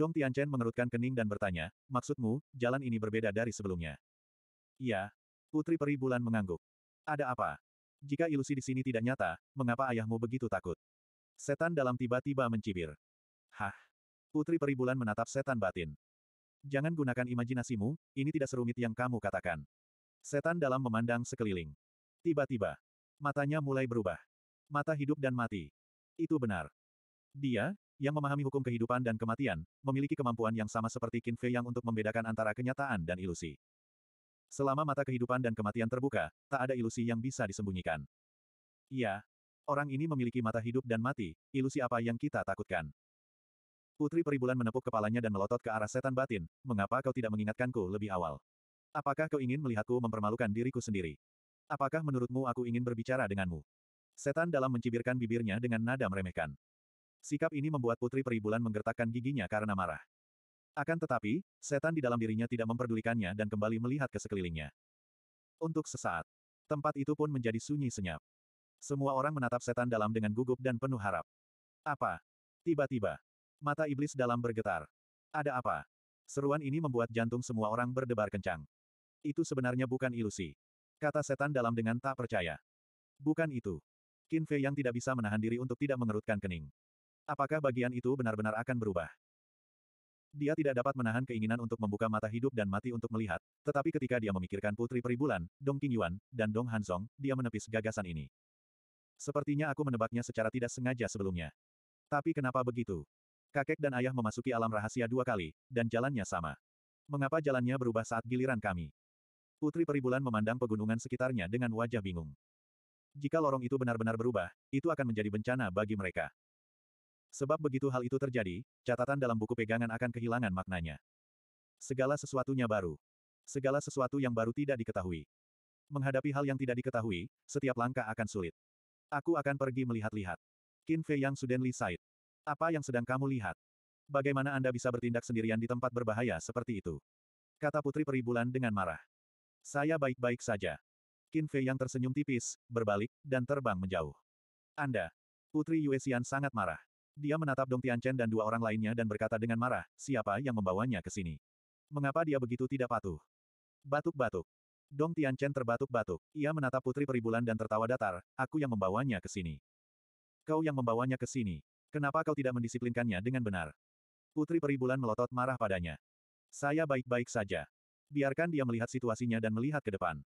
Dong Tianchen mengerutkan kening dan bertanya, maksudmu, jalan ini berbeda dari sebelumnya? Iya. Putri Peri Bulan mengangguk. Ada apa? Jika ilusi di sini tidak nyata, mengapa ayahmu begitu takut? Setan dalam tiba-tiba mencibir. Hah? Putri Peri Bulan menatap setan batin. Jangan gunakan imajinasimu, ini tidak serumit yang kamu katakan. Setan dalam memandang sekeliling. Tiba-tiba, matanya mulai berubah. Mata hidup dan mati. Itu benar. Dia, yang memahami hukum kehidupan dan kematian, memiliki kemampuan yang sama seperti Qin Fei yang untuk membedakan antara kenyataan dan ilusi. Selama mata kehidupan dan kematian terbuka, tak ada ilusi yang bisa disembunyikan. Iya, orang ini memiliki mata hidup dan mati, ilusi apa yang kita takutkan? Putri Peribulan menepuk kepalanya dan melotot ke arah setan batin, mengapa kau tidak mengingatkanku lebih awal? Apakah kau ingin melihatku mempermalukan diriku sendiri? Apakah menurutmu aku ingin berbicara denganmu? Setan dalam mencibirkan bibirnya dengan nada meremehkan. Sikap ini membuat Putri Peribulan menggertakkan giginya karena marah. Akan tetapi, setan di dalam dirinya tidak memperdulikannya dan kembali melihat ke sekelilingnya. Untuk sesaat, tempat itu pun menjadi sunyi senyap. Semua orang menatap setan dalam dengan gugup dan penuh harap. Apa? Tiba-tiba, mata iblis dalam bergetar. Ada apa? Seruan ini membuat jantung semua orang berdebar kencang. Itu sebenarnya bukan ilusi. Kata setan dalam dengan tak percaya. Bukan itu. Kinfe yang tidak bisa menahan diri untuk tidak mengerutkan kening. Apakah bagian itu benar-benar akan berubah? Dia tidak dapat menahan keinginan untuk membuka mata hidup dan mati untuk melihat, tetapi ketika dia memikirkan Putri Peribulan, Dong Qingyuan, dan Dong Hansong, dia menepis gagasan ini. Sepertinya aku menebaknya secara tidak sengaja sebelumnya. Tapi kenapa begitu? Kakek dan ayah memasuki alam rahasia dua kali, dan jalannya sama. Mengapa jalannya berubah saat giliran kami? Putri Peribulan memandang pegunungan sekitarnya dengan wajah bingung. Jika lorong itu benar-benar berubah, itu akan menjadi bencana bagi mereka. Sebab begitu hal itu terjadi, catatan dalam buku pegangan akan kehilangan maknanya. Segala sesuatunya baru. Segala sesuatu yang baru tidak diketahui. Menghadapi hal yang tidak diketahui, setiap langkah akan sulit. Aku akan pergi melihat-lihat. Qin Fei Yang Sudenli Said. Apa yang sedang kamu lihat? Bagaimana Anda bisa bertindak sendirian di tempat berbahaya seperti itu? Kata Putri Peribulan dengan marah. Saya baik-baik saja. Qin Fei Yang tersenyum tipis, berbalik, dan terbang menjauh. Anda. Putri Yuesian sangat marah. Dia menatap Dong Tianchen dan dua orang lainnya dan berkata dengan marah, siapa yang membawanya ke sini? Mengapa dia begitu tidak patuh? Batuk-batuk. Dong Tianchen terbatuk-batuk. Ia menatap Putri Peribulan dan tertawa datar, aku yang membawanya ke sini. Kau yang membawanya ke sini. Kenapa kau tidak mendisiplinkannya dengan benar? Putri Peribulan melotot marah padanya. Saya baik-baik saja. Biarkan dia melihat situasinya dan melihat ke depan.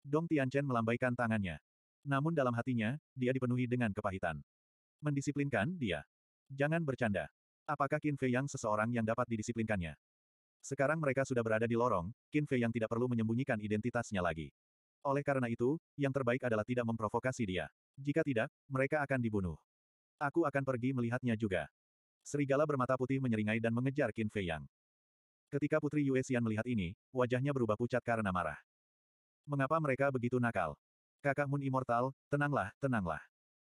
Dong Tianchen melambaikan tangannya. Namun dalam hatinya, dia dipenuhi dengan kepahitan. Mendisiplinkan dia. Jangan bercanda. Apakah Qin Fei Yang seseorang yang dapat didisiplinkannya? Sekarang mereka sudah berada di lorong, Qin Fei Yang tidak perlu menyembunyikan identitasnya lagi. Oleh karena itu, yang terbaik adalah tidak memprovokasi dia. Jika tidak, mereka akan dibunuh. Aku akan pergi melihatnya juga. Serigala bermata putih menyeringai dan mengejar Qin Fei Yang. Ketika Putri Yue Xian melihat ini, wajahnya berubah pucat karena marah. Mengapa mereka begitu nakal? Kakak Moon Immortal, tenanglah, tenanglah.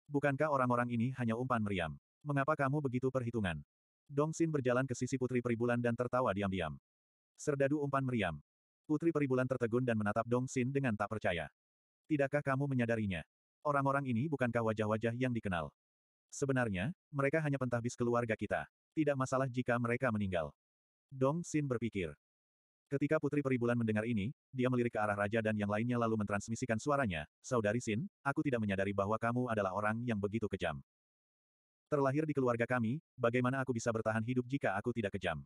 Bukankah orang-orang ini hanya umpan meriam? Mengapa kamu begitu perhitungan? Dong Xin berjalan ke sisi Putri Peribulan dan tertawa diam-diam. Serdadu umpan meriam. Putri Peribulan tertegun dan menatap Dong Xin dengan tak percaya. Tidakkah kamu menyadarinya? Orang-orang ini bukankah wajah-wajah yang dikenal? Sebenarnya, mereka hanya pentahbis keluarga kita. Tidak masalah jika mereka meninggal. Dong Xin berpikir. Ketika Putri Peribulan mendengar ini, dia melirik ke arah raja dan yang lainnya lalu mentransmisikan suaranya, Saudari Sin, aku tidak menyadari bahwa kamu adalah orang yang begitu kejam. Terlahir di keluarga kami, bagaimana aku bisa bertahan hidup jika aku tidak kejam?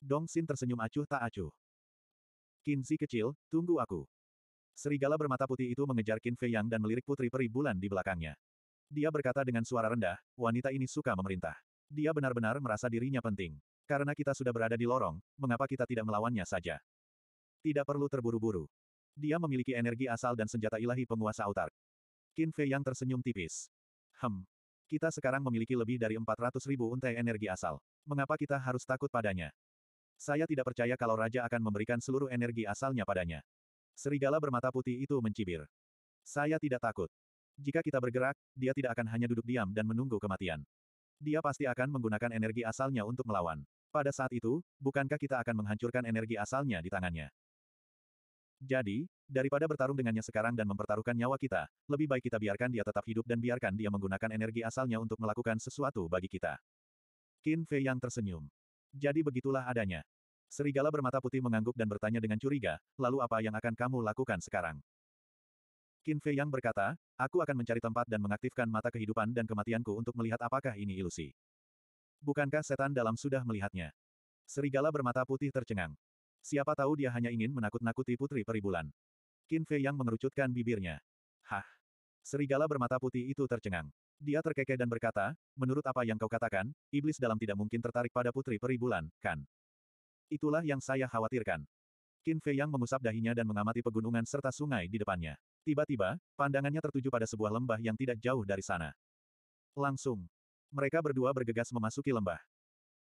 Dong Xin tersenyum acuh tak acuh. Kinzi kecil, tunggu aku. Serigala bermata putih itu mengejar Qin Fei Yang dan melirik putri peri bulan di belakangnya. Dia berkata dengan suara rendah, wanita ini suka memerintah. Dia benar-benar merasa dirinya penting. Karena kita sudah berada di lorong, mengapa kita tidak melawannya saja? Tidak perlu terburu-buru. Dia memiliki energi asal dan senjata ilahi penguasa autark. Qin Fei Yang tersenyum tipis. Hem, kita sekarang memiliki lebih dari 400 ribu untai energi asal. Mengapa kita harus takut padanya? Saya tidak percaya kalau raja akan memberikan seluruh energi asalnya padanya. Serigala bermata putih itu mencibir. Saya tidak takut. Jika kita bergerak, dia tidak akan hanya duduk diam dan menunggu kematian. Dia pasti akan menggunakan energi asalnya untuk melawan. Pada saat itu, bukankah kita akan menghancurkan energi asalnya di tangannya? Jadi, daripada bertarung dengannya sekarang dan mempertaruhkan nyawa kita, lebih baik kita biarkan dia tetap hidup dan biarkan dia menggunakan energi asalnya untuk melakukan sesuatu bagi kita. Qin Fei yang tersenyum. Jadi begitulah adanya. Serigala bermata putih mengangguk dan bertanya dengan curiga, lalu apa yang akan kamu lakukan sekarang? Qin Fei yang berkata, aku akan mencari tempat dan mengaktifkan mata kehidupan dan kematianku untuk melihat apakah ini ilusi. Bukankah setan dalam sudah melihatnya? Serigala bermata putih tercengang. Siapa tahu dia hanya ingin menakut-nakuti putri peribulan. Qin Fei yang mengerucutkan bibirnya. Hah? Serigala bermata putih itu tercengang. Dia terkekeh dan berkata, menurut apa yang kau katakan, iblis dalam tidak mungkin tertarik pada putri peribulan, kan? Itulah yang saya khawatirkan. Qin Fei yang mengusap dahinya dan mengamati pegunungan serta sungai di depannya. Tiba-tiba, pandangannya tertuju pada sebuah lembah yang tidak jauh dari sana. Langsung. Mereka berdua bergegas memasuki lembah.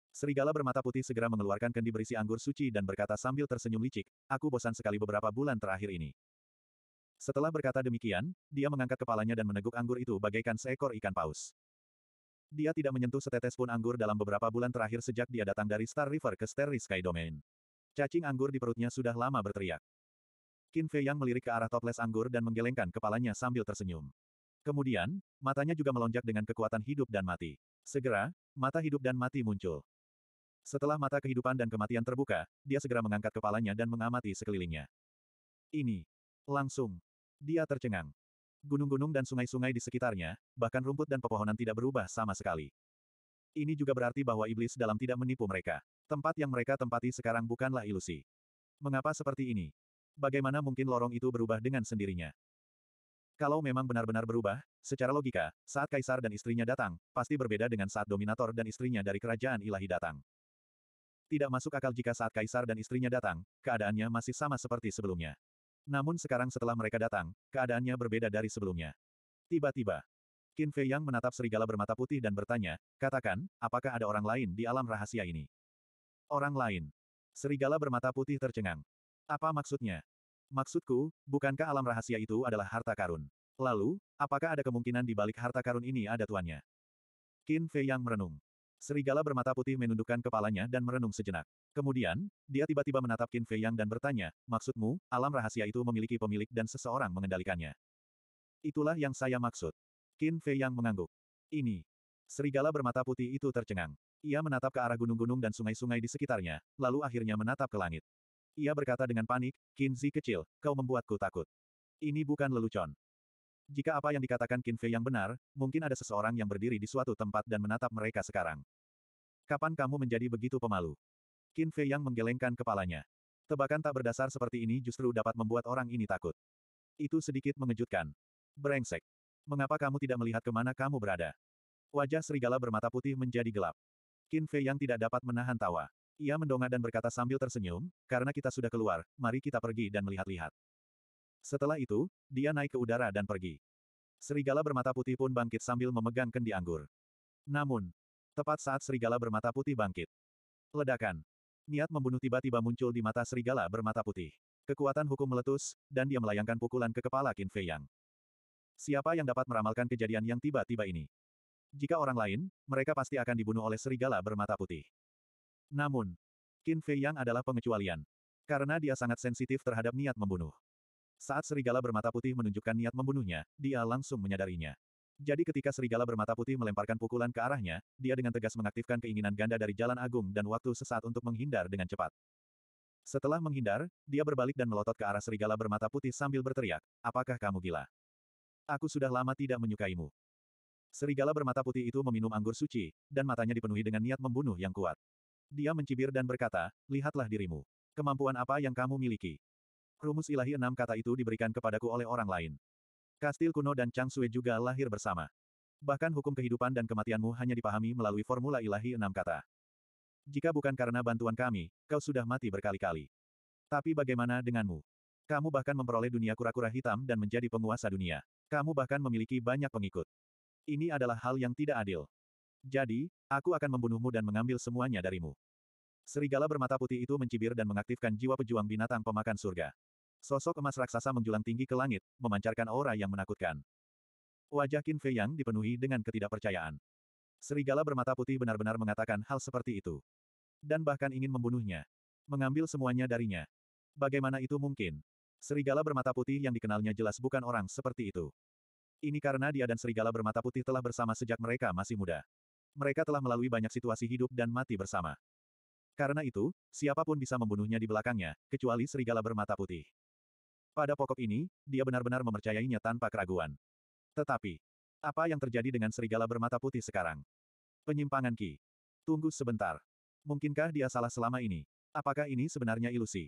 Serigala bermata putih segera mengeluarkan kendi berisi anggur suci dan berkata sambil tersenyum licik, aku bosan sekali beberapa bulan terakhir ini. Setelah berkata demikian, dia mengangkat kepalanya dan meneguk anggur itu bagaikan seekor ikan paus. Dia tidak menyentuh setetes pun anggur dalam beberapa bulan terakhir sejak dia datang dari Star River ke Starry Sky Domain. Cacing anggur di perutnya sudah lama berteriak. Qin Fei yang melirik ke arah toples anggur dan menggelengkan kepalanya sambil tersenyum. Kemudian, matanya juga melonjak dengan kekuatan hidup dan mati. Segera, mata hidup dan mati muncul. Setelah mata kehidupan dan kematian terbuka, dia segera mengangkat kepalanya dan mengamati sekelilingnya. Ini. Langsung. Dia tercengang. Gunung-gunung dan sungai-sungai di sekitarnya, bahkan rumput dan pepohonan tidak berubah sama sekali. Ini juga berarti bahwa iblis dalam tidak menipu mereka. Tempat yang mereka tempati sekarang bukanlah ilusi. Mengapa seperti ini? Bagaimana mungkin lorong itu berubah dengan sendirinya? Kalau memang benar-benar berubah, secara logika, saat kaisar dan istrinya datang, pasti berbeda dengan saat dominator dan istrinya dari kerajaan ilahi datang. Tidak masuk akal jika saat kaisar dan istrinya datang, keadaannya masih sama seperti sebelumnya. Namun sekarang setelah mereka datang, keadaannya berbeda dari sebelumnya. Tiba-tiba, Qin Fei Yang menatap serigala bermata putih dan bertanya, katakan, apakah ada orang lain di alam rahasia ini? Orang lain. Serigala bermata putih tercengang. Apa maksudnya? Maksudku, bukankah alam rahasia itu adalah harta karun? Lalu, apakah ada kemungkinan di balik harta karun ini ada tuannya? Qin Fei Yang merenung. Serigala bermata putih menundukkan kepalanya dan merenung sejenak. Kemudian, dia tiba-tiba menatap Qin Fei Yang dan bertanya, maksudmu, alam rahasia itu memiliki pemilik dan seseorang mengendalikannya. Itulah yang saya maksud. Qin Fei Yang mengangguk. Ini. Serigala bermata putih itu tercengang. Ia menatap ke arah gunung-gunung dan sungai-sungai di sekitarnya, lalu akhirnya menatap ke langit. Ia berkata dengan panik, "Qin Zi kecil, kau membuatku takut. Ini bukan lelucon. Jika apa yang dikatakan Qin Fei yang benar, mungkin ada seseorang yang berdiri di suatu tempat dan menatap mereka sekarang. Kapan kamu menjadi begitu pemalu? Qin Fei yang menggelengkan kepalanya. Tebakan tak berdasar seperti ini justru dapat membuat orang ini takut. Itu sedikit mengejutkan. Brengsek. Mengapa kamu tidak melihat kemana kamu berada? Wajah serigala bermata putih menjadi gelap. Qin Fei yang tidak dapat menahan tawa. Ia mendongak dan berkata sambil tersenyum, karena kita sudah keluar, mari kita pergi dan melihat-lihat. Setelah itu, dia naik ke udara dan pergi. Serigala bermata putih pun bangkit sambil memegang kendi anggur. Namun, tepat saat serigala bermata putih bangkit. Ledakan. Niat membunuh tiba-tiba muncul di mata serigala bermata putih. Kekuatan hukum meletus, dan dia melayangkan pukulan ke kepala Qin Fei Yang. Siapa yang dapat meramalkan kejadian yang tiba-tiba ini? Jika orang lain, mereka pasti akan dibunuh oleh serigala bermata putih. Namun, Qin Fei Yang adalah pengecualian. Karena dia sangat sensitif terhadap niat membunuh. Saat serigala bermata putih menunjukkan niat membunuhnya, dia langsung menyadarinya. Jadi ketika serigala bermata putih melemparkan pukulan ke arahnya, dia dengan tegas mengaktifkan keinginan ganda dari jalan agung dan waktu sesaat untuk menghindar dengan cepat. Setelah menghindar, dia berbalik dan melotot ke arah serigala bermata putih sambil berteriak, apakah kamu gila? Aku sudah lama tidak menyukaimu. Serigala bermata putih itu meminum anggur suci, dan matanya dipenuhi dengan niat membunuh yang kuat. Dia mencibir dan berkata, lihatlah dirimu. Kemampuan apa yang kamu miliki? Rumus ilahi enam kata itu diberikan kepadaku oleh orang lain. Kastil kuno dan Chang Sui juga lahir bersama. Bahkan hukum kehidupan dan kematianmu hanya dipahami melalui formula ilahi enam kata. Jika bukan karena bantuan kami, kau sudah mati berkali-kali. Tapi bagaimana denganmu? Kamu bahkan memperoleh dunia kura-kura hitam dan menjadi penguasa dunia. Kamu bahkan memiliki banyak pengikut. Ini adalah hal yang tidak adil. Jadi, aku akan membunuhmu dan mengambil semuanya darimu. Serigala bermata putih itu mencibir dan mengaktifkan jiwa pejuang binatang pemakan surga. Sosok emas raksasa menjulang tinggi ke langit, memancarkan aura yang menakutkan. Wajah Qin Fei Yang dipenuhi dengan ketidakpercayaan. Serigala bermata putih benar-benar mengatakan hal seperti itu. Dan bahkan ingin membunuhnya. Mengambil semuanya darinya. Bagaimana itu mungkin? Serigala bermata putih yang dikenalnya jelas bukan orang seperti itu. Ini karena dia dan serigala bermata putih telah bersama sejak mereka masih muda. Mereka telah melalui banyak situasi hidup dan mati bersama. Karena itu, siapapun bisa membunuhnya di belakangnya, kecuali serigala bermata putih. Pada pokok ini, dia benar-benar mempercayainya tanpa keraguan. Tetapi, apa yang terjadi dengan serigala bermata putih sekarang? Penyimpangan Ki. Tunggu sebentar. Mungkinkah dia salah selama ini? Apakah ini sebenarnya ilusi?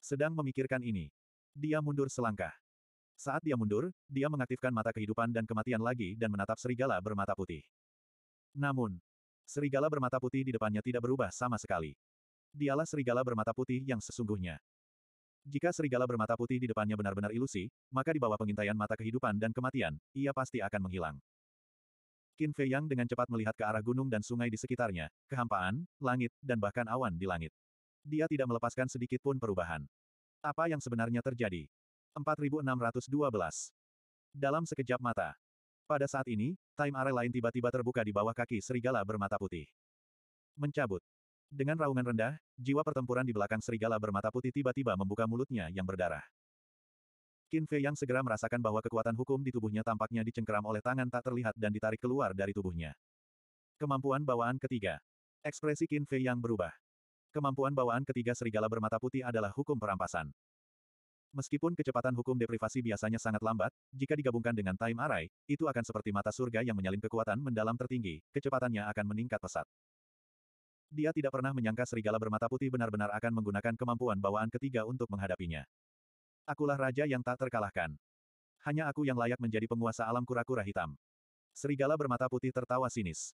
Sedang memikirkan ini. Dia mundur selangkah. Saat dia mundur, dia mengaktifkan mata kehidupan dan kematian lagi dan menatap serigala bermata putih. Namun, serigala bermata putih di depannya tidak berubah sama sekali. Dialah serigala bermata putih yang sesungguhnya. Jika serigala bermata putih di depannya benar-benar ilusi, maka di bawah pengintaian mata kehidupan dan kematian, ia pasti akan menghilang. Qin Fei Yang dengan cepat melihat ke arah gunung dan sungai di sekitarnya, kehampaan, langit, dan bahkan awan di langit. Dia tidak melepaskan sedikit pun perubahan. Apa yang sebenarnya terjadi? 4612. Dalam sekejap mata. Pada saat ini, time area lain tiba-tiba terbuka di bawah kaki serigala bermata putih. Mencabut. Dengan raungan rendah, jiwa pertempuran di belakang serigala bermata putih tiba-tiba membuka mulutnya yang berdarah. Qin Fei yang segera merasakan bahwa kekuatan hukum di tubuhnya tampaknya dicengkeram oleh tangan tak terlihat dan ditarik keluar dari tubuhnya. Kemampuan bawaan ketiga. Ekspresi Qin Fei yang berubah. Kemampuan bawaan ketiga serigala bermata putih adalah hukum perampasan. Meskipun kecepatan hukum deprivasi biasanya sangat lambat, jika digabungkan dengan time array, itu akan seperti mata surga yang menyalin kekuatan mendalam tertinggi, kecepatannya akan meningkat pesat. Dia tidak pernah menyangka serigala bermata putih benar-benar akan menggunakan kemampuan bawaan ketiga untuk menghadapinya. Akulah raja yang tak terkalahkan. Hanya aku yang layak menjadi penguasa alam kura-kura hitam. Serigala bermata putih tertawa sinis.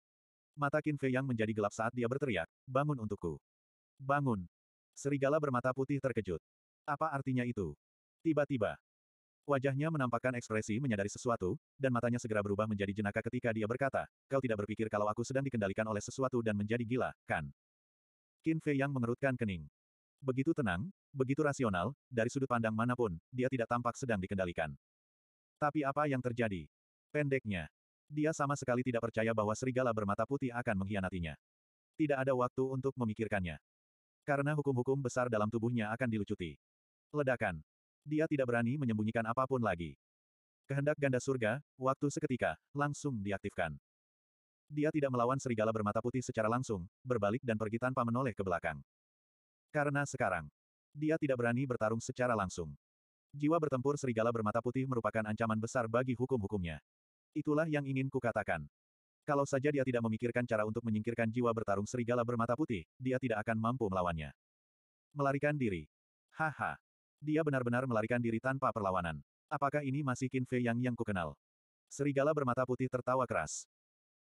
Mata Qin Fei yang menjadi gelap saat dia berteriak, bangun untukku. Bangun. Serigala bermata putih terkejut. Apa artinya itu? Tiba-tiba, Wajahnya menampakkan ekspresi menyadari sesuatu, dan matanya segera berubah menjadi jenaka ketika dia berkata, kau tidak berpikir kalau aku sedang dikendalikan oleh sesuatu dan menjadi gila, kan? Qin Fei yang mengerutkan kening. Begitu tenang, begitu rasional, dari sudut pandang manapun, dia tidak tampak sedang dikendalikan. Tapi apa yang terjadi? Pendeknya, dia sama sekali tidak percaya bahwa serigala bermata putih akan mengkhianatinya. Tidak ada waktu untuk memikirkannya. Karena hukum-hukum besar dalam tubuhnya akan dilucuti. Ledakan. Dia tidak berani menyembunyikan apapun lagi. Kehendak ganda surga, waktu seketika, langsung diaktifkan. Dia tidak melawan serigala bermata putih secara langsung, berbalik dan pergi tanpa menoleh ke belakang. Karena sekarang, dia tidak berani bertarung secara langsung. Jiwa bertempur serigala bermata putih merupakan ancaman besar bagi hukum-hukumnya. Itulah yang ingin kukatakan. Kalau saja dia tidak memikirkan cara untuk menyingkirkan jiwa bertarung serigala bermata putih, dia tidak akan mampu melawannya. Melarikan diri. Haha. Dia benar-benar melarikan diri tanpa perlawanan. Apakah ini masih Qin Fei Yang yang kukenal? Serigala bermata putih tertawa keras.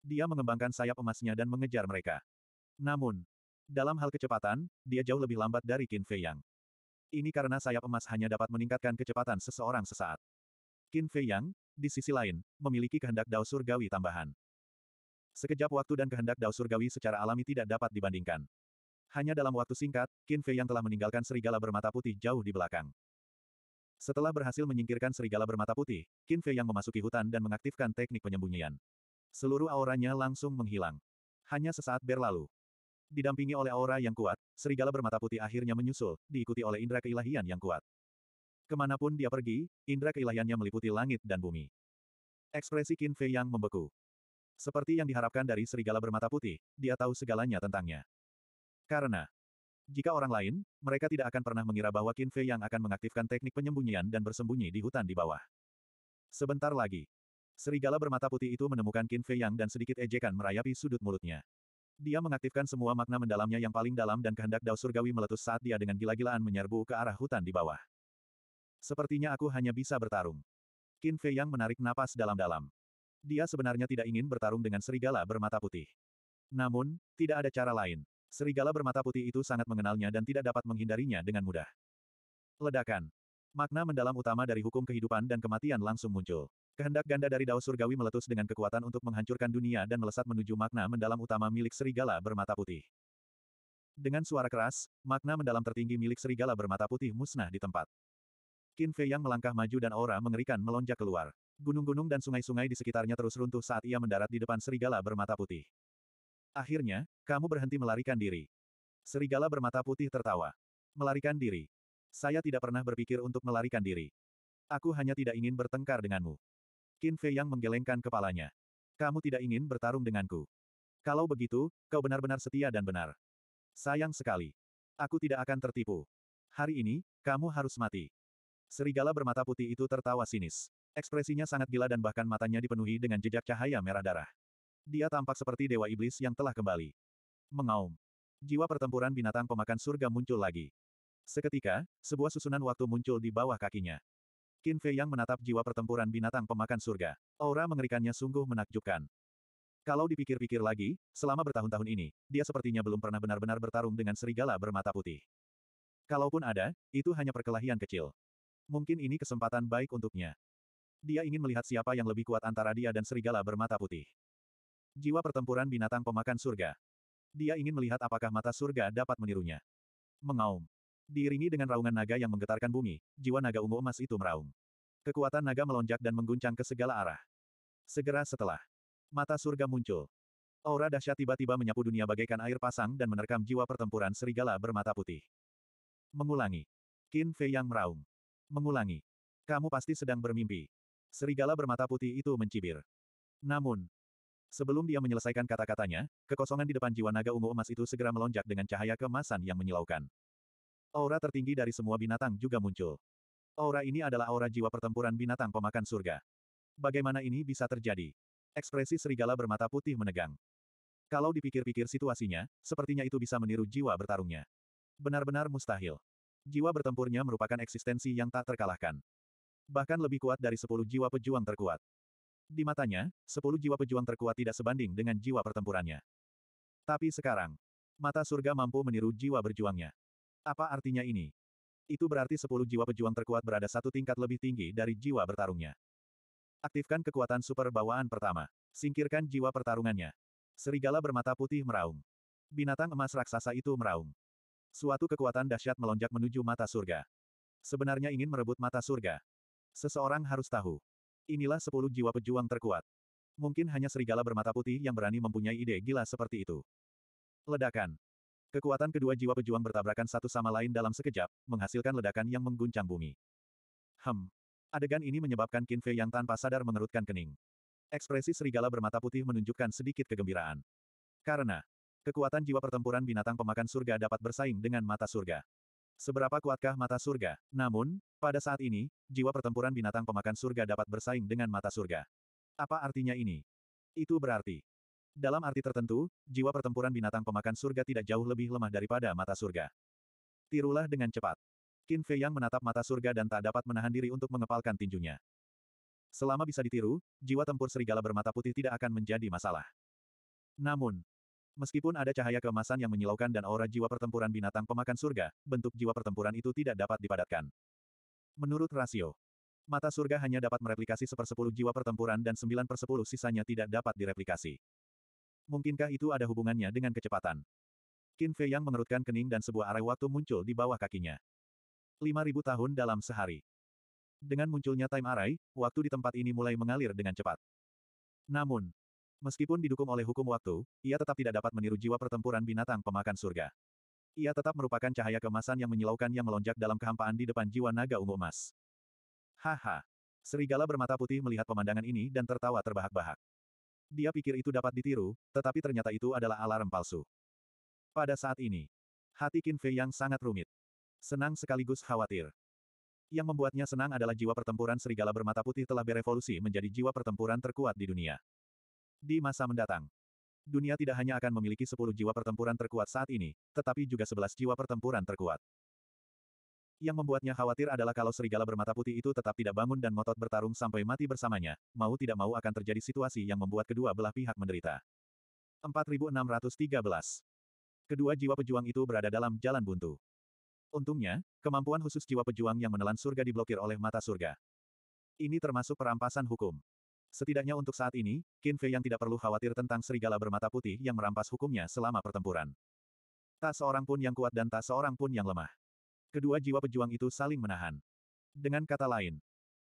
Dia mengembangkan sayap emasnya dan mengejar mereka. Namun, dalam hal kecepatan, dia jauh lebih lambat dari Qin Fei Yang. Ini karena sayap emas hanya dapat meningkatkan kecepatan seseorang sesaat. Qin Fei Yang, di sisi lain, memiliki kehendak dao surgawi tambahan. Sekejap waktu dan kehendak dao surgawi secara alami tidak dapat dibandingkan. Hanya dalam waktu singkat, Qin Fei yang telah meninggalkan serigala bermata putih jauh di belakang. Setelah berhasil menyingkirkan serigala bermata putih, Qin Fei yang memasuki hutan dan mengaktifkan teknik penyembunyian. Seluruh auranya langsung menghilang. Hanya sesaat berlalu. Didampingi oleh aura yang kuat, serigala bermata putih akhirnya menyusul, diikuti oleh indera keilahian yang kuat. Kemanapun dia pergi, indera keilahiannya meliputi langit dan bumi. Ekspresi Qin Fei yang membeku. Seperti yang diharapkan dari serigala bermata putih, dia tahu segalanya tentangnya. Karena jika orang lain, mereka tidak akan pernah mengira bahwa Qin Fei yang akan mengaktifkan teknik penyembunyian dan bersembunyi di hutan di bawah. Sebentar lagi, serigala bermata putih itu menemukan Qin Fei yang dan sedikit ejekan merayapi sudut mulutnya. Dia mengaktifkan semua makna mendalamnya yang paling dalam dan kehendak Dao Surgawi meletus saat dia dengan gila-gilaan menyerbu ke arah hutan di bawah. Sepertinya aku hanya bisa bertarung. Qin Fei yang menarik napas dalam-dalam. Dia sebenarnya tidak ingin bertarung dengan serigala bermata putih. Namun, tidak ada cara lain. Serigala bermata putih itu sangat mengenalnya dan tidak dapat menghindarinya dengan mudah. Ledakan. Makna mendalam utama dari hukum kehidupan dan kematian langsung muncul. Kehendak ganda dari Dao Surgawi meletus dengan kekuatan untuk menghancurkan dunia dan melesat menuju makna mendalam utama milik serigala bermata putih. Dengan suara keras, makna mendalam tertinggi milik serigala bermata putih musnah di tempat. Qin Fei yang melangkah maju dan aura mengerikan melonjak keluar. Gunung-gunung dan sungai-sungai di sekitarnya terus runtuh saat ia mendarat di depan serigala bermata putih. Akhirnya, kamu berhenti melarikan diri. Serigala bermata putih tertawa. Melarikan diri. Saya tidak pernah berpikir untuk melarikan diri. Aku hanya tidak ingin bertengkar denganmu. Qin Fei yang menggelengkan kepalanya. Kamu tidak ingin bertarung denganku. Kalau begitu, kau benar-benar setia dan benar. Sayang sekali. Aku tidak akan tertipu. Hari ini, kamu harus mati. Serigala bermata putih itu tertawa sinis. Ekspresinya sangat gila dan bahkan matanya dipenuhi dengan jejak cahaya merah darah. Dia tampak seperti dewa iblis yang telah kembali. Mengaum. Jiwa pertempuran binatang pemakan surga muncul lagi. Seketika, sebuah susunan waktu muncul di bawah kakinya. Qin Fei yang menatap jiwa pertempuran binatang pemakan surga. Aura mengerikannya sungguh menakjubkan. Kalau dipikir-pikir lagi, selama bertahun-tahun ini, dia sepertinya belum pernah benar-benar bertarung dengan serigala bermata putih. Kalaupun ada, itu hanya perkelahian kecil. Mungkin ini kesempatan baik untuknya. Dia ingin melihat siapa yang lebih kuat antara dia dan serigala bermata putih. Jiwa pertempuran binatang pemakan surga. Dia ingin melihat apakah mata surga dapat menirunya. Mengaum. Diiringi dengan raungan naga yang menggetarkan bumi, jiwa naga ungu emas itu meraung. Kekuatan naga melonjak dan mengguncang ke segala arah. Segera setelah, mata surga muncul. Aura dahsyat tiba-tiba menyapu dunia bagaikan air pasang dan menerkam jiwa pertempuran serigala bermata putih. Mengulangi. Qin Fei yang meraung. Mengulangi. Kamu pasti sedang bermimpi. Serigala bermata putih itu mencibir. Namun, Sebelum dia menyelesaikan kata-katanya, kekosongan di depan jiwa naga ungu emas itu segera melonjak dengan cahaya kemasan yang menyilaukan. Aura tertinggi dari semua binatang juga muncul. Aura ini adalah aura jiwa pertempuran binatang pemakan surga. Bagaimana ini bisa terjadi? Ekspresi serigala bermata putih menegang. Kalau dipikir-pikir situasinya, sepertinya itu bisa meniru jiwa bertarungnya. Benar-benar mustahil. Jiwa bertempurnya merupakan eksistensi yang tak terkalahkan. Bahkan lebih kuat dari sepuluh jiwa pejuang terkuat. Di matanya, sepuluh jiwa pejuang terkuat tidak sebanding dengan jiwa pertempurannya. Tapi sekarang, mata surga mampu meniru jiwa berjuangnya. Apa artinya ini? Itu berarti sepuluh jiwa pejuang terkuat berada satu tingkat lebih tinggi dari jiwa bertarungnya. Aktifkan kekuatan super bawaan pertama. Singkirkan jiwa pertarungannya. Serigala bermata putih meraung. Binatang emas raksasa itu meraung. Suatu kekuatan dahsyat melonjak menuju mata surga. Sebenarnya ingin merebut mata surga. Seseorang harus tahu, Inilah sepuluh jiwa pejuang terkuat. Mungkin hanya serigala bermata putih yang berani mempunyai ide gila seperti itu. Ledakan. Kekuatan kedua jiwa pejuang bertabrakan satu sama lain dalam sekejap, menghasilkan ledakan yang mengguncang bumi. Hem. Adegan ini menyebabkan Qin Fei yang tanpa sadar mengerutkan kening. Ekspresi serigala bermata putih menunjukkan sedikit kegembiraan. Karena kekuatan jiwa pertempuran binatang pemakan surga dapat bersaing dengan mata surga. Seberapa kuatkah mata surga? Namun, pada saat ini, jiwa pertempuran binatang pemakan surga dapat bersaing dengan mata surga. Apa artinya ini? Itu berarti, dalam arti tertentu, jiwa pertempuran binatang pemakan surga tidak jauh lebih lemah daripada mata surga. Tirulah dengan cepat. Qin Fei Yang menatap mata surga dan tak dapat menahan diri untuk mengepalkan tinjunya. Selama bisa ditiru, jiwa tempur serigala bermata putih tidak akan menjadi masalah. Namun, Meskipun ada cahaya kemasan yang menyilaukan dan aura jiwa pertempuran binatang pemakan surga, bentuk jiwa pertempuran itu tidak dapat dipadatkan. Menurut rasio, mata surga hanya dapat mereplikasi sepersepuluh jiwa pertempuran dan sembilan persepuluh sisanya tidak dapat direplikasi. Mungkinkah itu ada hubungannya dengan kecepatan? Qin Fei yang mengerutkan kening dan sebuah arai waktu muncul di bawah kakinya. 5.000 tahun dalam sehari. Dengan munculnya time arai, waktu di tempat ini mulai mengalir dengan cepat. Namun, Meskipun didukung oleh hukum waktu, ia tetap tidak dapat meniru jiwa pertempuran binatang pemakan surga. Ia tetap merupakan cahaya kemasan yang menyilaukan yang melonjak dalam kehampaan di depan jiwa naga ungu emas. Haha. Serigala bermata putih melihat pemandangan ini dan tertawa terbahak-bahak. Dia pikir itu dapat ditiru, tetapi ternyata itu adalah alarm palsu. Pada saat ini, hati Qin Fei yang sangat rumit. Senang sekaligus khawatir. Yang membuatnya senang adalah jiwa pertempuran serigala bermata putih telah berevolusi menjadi jiwa pertempuran terkuat di dunia. Di masa mendatang, dunia tidak hanya akan memiliki 10 jiwa pertempuran terkuat saat ini, tetapi juga 11 jiwa pertempuran terkuat. Yang membuatnya khawatir adalah kalau serigala bermata putih itu tetap tidak bangun dan ngotot bertarung sampai mati bersamanya, mau tidak mau akan terjadi situasi yang membuat kedua belah pihak menderita. 4613. Kedua jiwa pejuang itu berada dalam jalan buntu. Untungnya, kemampuan khusus jiwa pejuang yang menelan surga diblokir oleh mata surga. Ini termasuk perampasan hukum. Setidaknya untuk saat ini, Qin Fei yang tidak perlu khawatir tentang serigala bermata putih yang merampas hukumnya selama pertempuran. Tak seorang pun yang kuat dan tak seorang pun yang lemah. Kedua jiwa pejuang itu saling menahan. Dengan kata lain,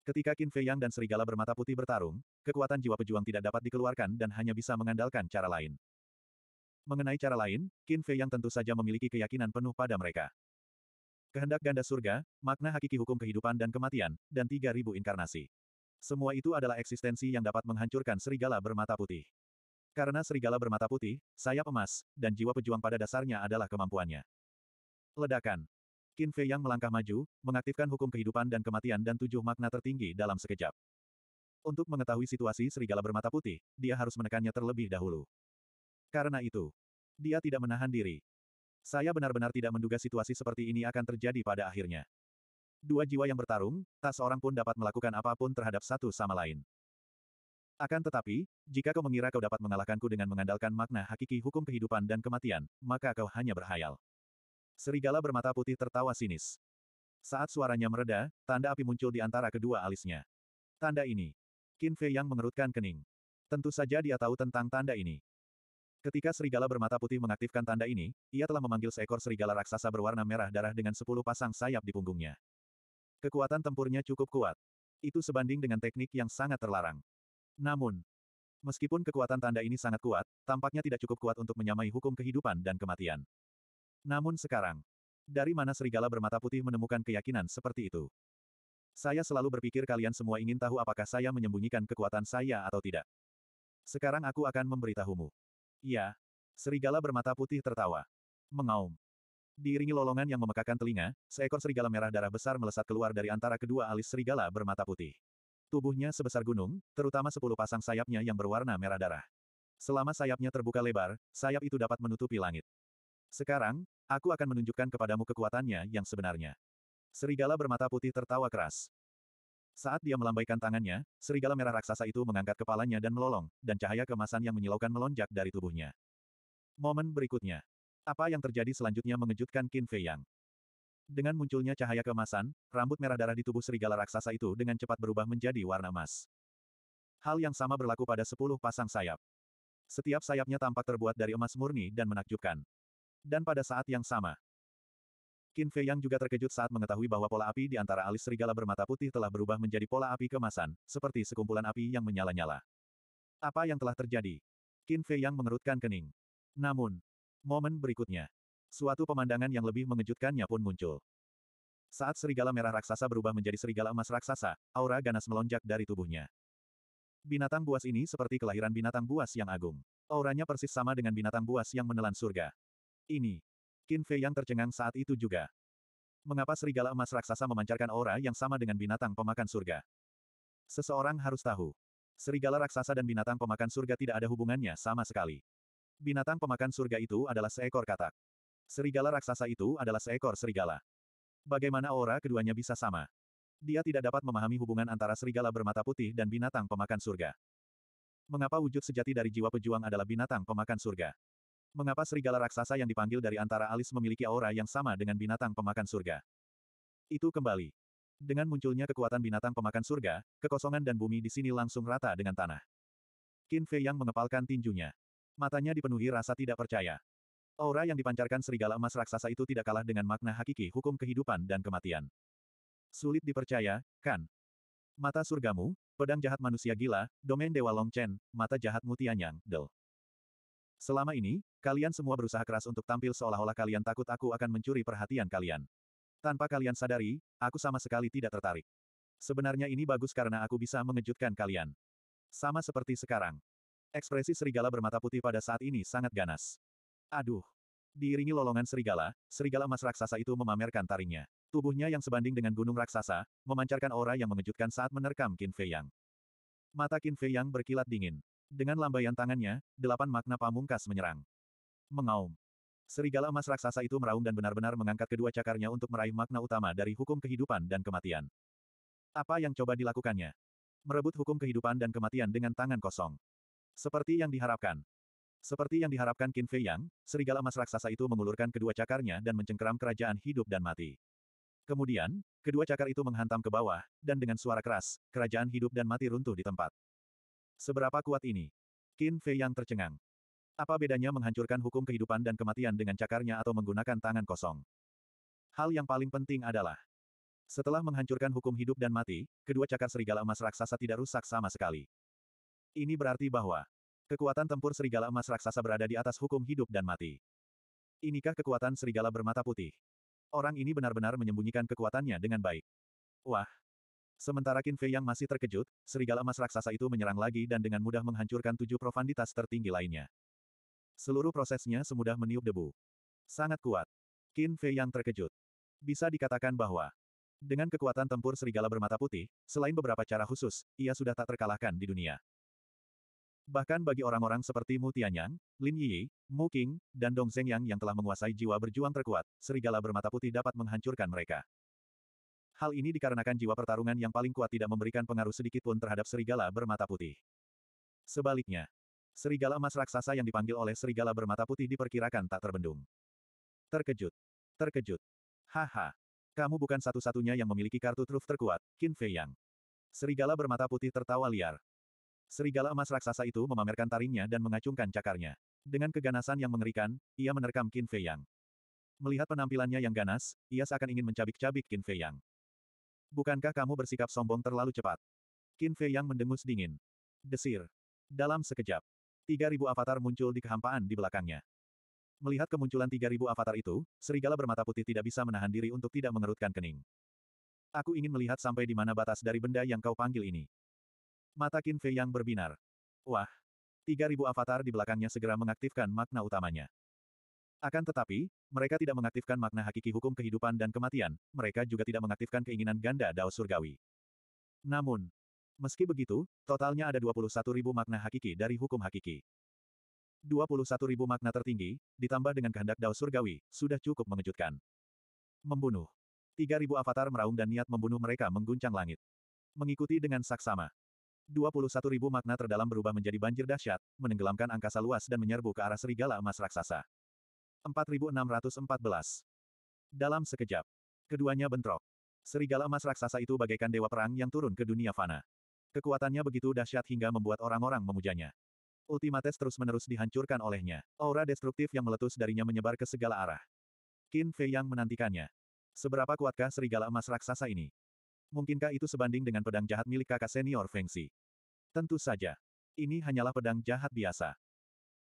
ketika Qin Fei Yang dan serigala bermata putih bertarung, kekuatan jiwa pejuang tidak dapat dikeluarkan dan hanya bisa mengandalkan cara lain. Mengenai cara lain, Qin Fei Yang tentu saja memiliki keyakinan penuh pada mereka. Kehendak ganda surga, makna hakiki hukum kehidupan dan kematian, dan 3000 inkarnasi. Semua itu adalah eksistensi yang dapat menghancurkan serigala bermata putih. Karena serigala bermata putih, sayap emas, dan jiwa pejuang pada dasarnya adalah kemampuannya. Ledakan. Qin Fei yang melangkah maju, mengaktifkan hukum kehidupan dan kematian dan tujuh makna tertinggi dalam sekejap. Untuk mengetahui situasi serigala bermata putih, dia harus menekannya terlebih dahulu. Karena itu, dia tidak menahan diri. Saya benar-benar tidak menduga situasi seperti ini akan terjadi pada akhirnya. Dua jiwa yang bertarung, tak seorang pun dapat melakukan apapun terhadap satu sama lain. Akan tetapi, jika kau mengira kau dapat mengalahkanku dengan mengandalkan makna hakiki hukum kehidupan dan kematian, maka kau hanya berhayal. Serigala bermata putih tertawa sinis. Saat suaranya mereda, tanda api muncul di antara kedua alisnya. Tanda ini. Qin Fei yang mengerutkan kening. Tentu saja dia tahu tentang tanda ini. Ketika serigala bermata putih mengaktifkan tanda ini, ia telah memanggil seekor serigala raksasa berwarna merah darah dengan sepuluh pasang sayap di punggungnya. Kekuatan tempurnya cukup kuat. Itu sebanding dengan teknik yang sangat terlarang. Namun, meskipun kekuatan tanda ini sangat kuat, tampaknya tidak cukup kuat untuk menyamai hukum kehidupan dan kematian. Namun sekarang, dari mana serigala bermata putih menemukan keyakinan seperti itu? Saya selalu berpikir kalian semua ingin tahu apakah saya menyembunyikan kekuatan saya atau tidak. Sekarang aku akan memberitahumu. Iya. Serigala bermata putih tertawa. Mengaum. Diiringi lolongan yang memekakan telinga, seekor serigala merah darah besar melesat keluar dari antara kedua alis serigala bermata putih. Tubuhnya sebesar gunung, terutama sepuluh pasang sayapnya yang berwarna merah darah. Selama sayapnya terbuka lebar, sayap itu dapat menutupi langit. Sekarang, aku akan menunjukkan kepadamu kekuatannya yang sebenarnya. Serigala bermata putih tertawa keras. Saat dia melambaikan tangannya, serigala merah raksasa itu mengangkat kepalanya dan melolong, dan cahaya kemasan yang menyilaukan melonjak dari tubuhnya. Momen berikutnya, apa yang terjadi selanjutnya mengejutkan Qin Fei Yang. Dengan munculnya cahaya kemasan, rambut merah darah di tubuh serigala raksasa itu dengan cepat berubah menjadi warna emas. Hal yang sama berlaku pada sepuluh pasang sayap. Setiap sayapnya tampak terbuat dari emas murni dan menakjubkan. Dan pada saat yang sama, Qin Fei Yang juga terkejut saat mengetahui bahwa pola api di antara alis serigala bermata putih telah berubah menjadi pola api kemasan, seperti sekumpulan api yang menyala-nyala. Apa yang telah terjadi? Qin Fei Yang mengerutkan kening. Namun, Momen berikutnya. Suatu pemandangan yang lebih mengejutkannya pun muncul. Saat serigala merah raksasa berubah menjadi serigala emas raksasa, aura ganas melonjak dari tubuhnya. Binatang buas ini seperti kelahiran binatang buas yang agung. Auranya persis sama dengan binatang buas yang menelan surga. Ini. Qin Fei yang tercengang saat itu juga. Mengapa serigala emas raksasa memancarkan aura yang sama dengan binatang pemakan surga? Seseorang harus tahu. Serigala raksasa dan binatang pemakan surga tidak ada hubungannya sama sekali. Binatang pemakan surga itu adalah seekor katak. Serigala raksasa itu adalah seekor serigala. Bagaimana aura keduanya bisa sama? Dia tidak dapat memahami hubungan antara serigala bermata putih dan binatang pemakan surga. Mengapa wujud sejati dari jiwa pejuang adalah binatang pemakan surga? Mengapa serigala raksasa yang dipanggil dari antara alis memiliki aura yang sama dengan binatang pemakan surga? Itu kembali. Dengan munculnya kekuatan binatang pemakan surga, kekosongan dan bumi di sini langsung rata dengan tanah. Qin Fei yang mengepalkan tinjunya. Matanya dipenuhi rasa tidak percaya. Aura yang dipancarkan serigala emas raksasa itu tidak kalah dengan makna hakiki hukum kehidupan dan kematian. Sulit dipercaya, kan? Mata surgamu, pedang jahat manusia gila, domain dewa Longchen, mata jahat mutiannya, Del. Selama ini, kalian semua berusaha keras untuk tampil seolah-olah kalian takut aku akan mencuri perhatian kalian. Tanpa kalian sadari, aku sama sekali tidak tertarik. Sebenarnya ini bagus karena aku bisa mengejutkan kalian. Sama seperti sekarang. Ekspresi serigala bermata putih pada saat ini sangat ganas. Aduh. Diiringi lolongan serigala, serigala emas raksasa itu memamerkan taringnya. Tubuhnya yang sebanding dengan gunung raksasa, memancarkan aura yang mengejutkan saat menerkam Qin Fei Yang. Mata Qin Fei Yang berkilat dingin. Dengan lambaian tangannya, delapan makna pamungkas menyerang. Mengaum. Serigala emas raksasa itu meraung dan benar-benar mengangkat kedua cakarnya untuk meraih makna utama dari hukum kehidupan dan kematian. Apa yang coba dilakukannya? Merebut hukum kehidupan dan kematian dengan tangan kosong. Seperti yang diharapkan. Seperti yang diharapkan Qin Fei Yang, serigala emas raksasa itu mengulurkan kedua cakarnya dan mencengkeram kerajaan hidup dan mati. Kemudian, kedua cakar itu menghantam ke bawah, dan dengan suara keras, kerajaan hidup dan mati runtuh di tempat. Seberapa kuat ini? Qin Fei Yang tercengang. Apa bedanya menghancurkan hukum kehidupan dan kematian dengan cakarnya atau menggunakan tangan kosong? Hal yang paling penting adalah, setelah menghancurkan hukum hidup dan mati, kedua cakar serigala emas raksasa tidak rusak sama sekali. Ini berarti bahwa kekuatan tempur serigala emas raksasa berada di atas hukum hidup dan mati. Inikah kekuatan serigala bermata putih? Orang ini benar-benar menyembunyikan kekuatannya dengan baik. Wah! Sementara Qin Fei yang masih terkejut, serigala emas raksasa itu menyerang lagi dan dengan mudah menghancurkan tujuh profanditas tertinggi lainnya. Seluruh prosesnya semudah meniup debu. Sangat kuat. Qin Fei yang terkejut. Bisa dikatakan bahwa dengan kekuatan tempur serigala bermata putih, selain beberapa cara khusus, ia sudah tak terkalahkan di dunia. Bahkan bagi orang-orang seperti Mu Tianyang, Lin Yi, Mu King, dan Dong Zhengyang yang telah menguasai jiwa berjuang terkuat, serigala bermata putih dapat menghancurkan mereka. Hal ini dikarenakan jiwa pertarungan yang paling kuat tidak memberikan pengaruh sedikitpun terhadap serigala bermata putih. Sebaliknya, serigala emas raksasa yang dipanggil oleh serigala bermata putih diperkirakan tak terbendung. Terkejut. Terkejut. Haha. Kamu bukan satu-satunya yang memiliki kartu truf terkuat, Qin Fei Yang. Serigala bermata putih tertawa liar, Serigala emas raksasa itu memamerkan taringnya dan mengacungkan cakarnya. Dengan keganasan yang mengerikan, ia menerkam Qin Fei Yang. Melihat penampilannya yang ganas, ia seakan ingin mencabik-cabik Qin Fei Yang. Bukankah kamu bersikap sombong terlalu cepat? Qin Fei Yang mendengus dingin. Desir. Dalam sekejap, 3.000 avatar muncul di kehampaan di belakangnya. Melihat kemunculan 3.000 avatar itu, serigala bermata putih tidak bisa menahan diri untuk tidak mengerutkan kening. Aku ingin melihat sampai di mana batas dari benda yang kau panggil ini. Mata Qin Fei yang berbinar. Wah! 3.000 avatar di belakangnya segera mengaktifkan makna utamanya. Akan tetapi, mereka tidak mengaktifkan makna hakiki hukum kehidupan dan kematian, mereka juga tidak mengaktifkan keinginan ganda Dao Surgawi. Namun, meski begitu, totalnya ada 21.000 makna hakiki dari hukum hakiki. 21.000 makna tertinggi, ditambah dengan kehendak Dao Surgawi, sudah cukup mengejutkan. Membunuh. 3.000 avatar meraung dan niat membunuh mereka mengguncang langit. Mengikuti dengan saksama. 21.000 makna terdalam berubah menjadi banjir dahsyat, menenggelamkan angkasa luas dan menyerbu ke arah serigala emas raksasa. 4614. Dalam sekejap, keduanya bentrok. Serigala emas raksasa itu bagaikan dewa perang yang turun ke dunia fana. Kekuatannya begitu dahsyat hingga membuat orang-orang memujanya. Ultimates terus-menerus dihancurkan olehnya. Aura destruktif yang meletus darinya menyebar ke segala arah. Qin Fei yang menantikannya. Seberapa kuatkah serigala emas raksasa ini? Mungkinkah itu sebanding dengan pedang jahat milik kakak senior Fengsi? Tentu saja. Ini hanyalah pedang jahat biasa.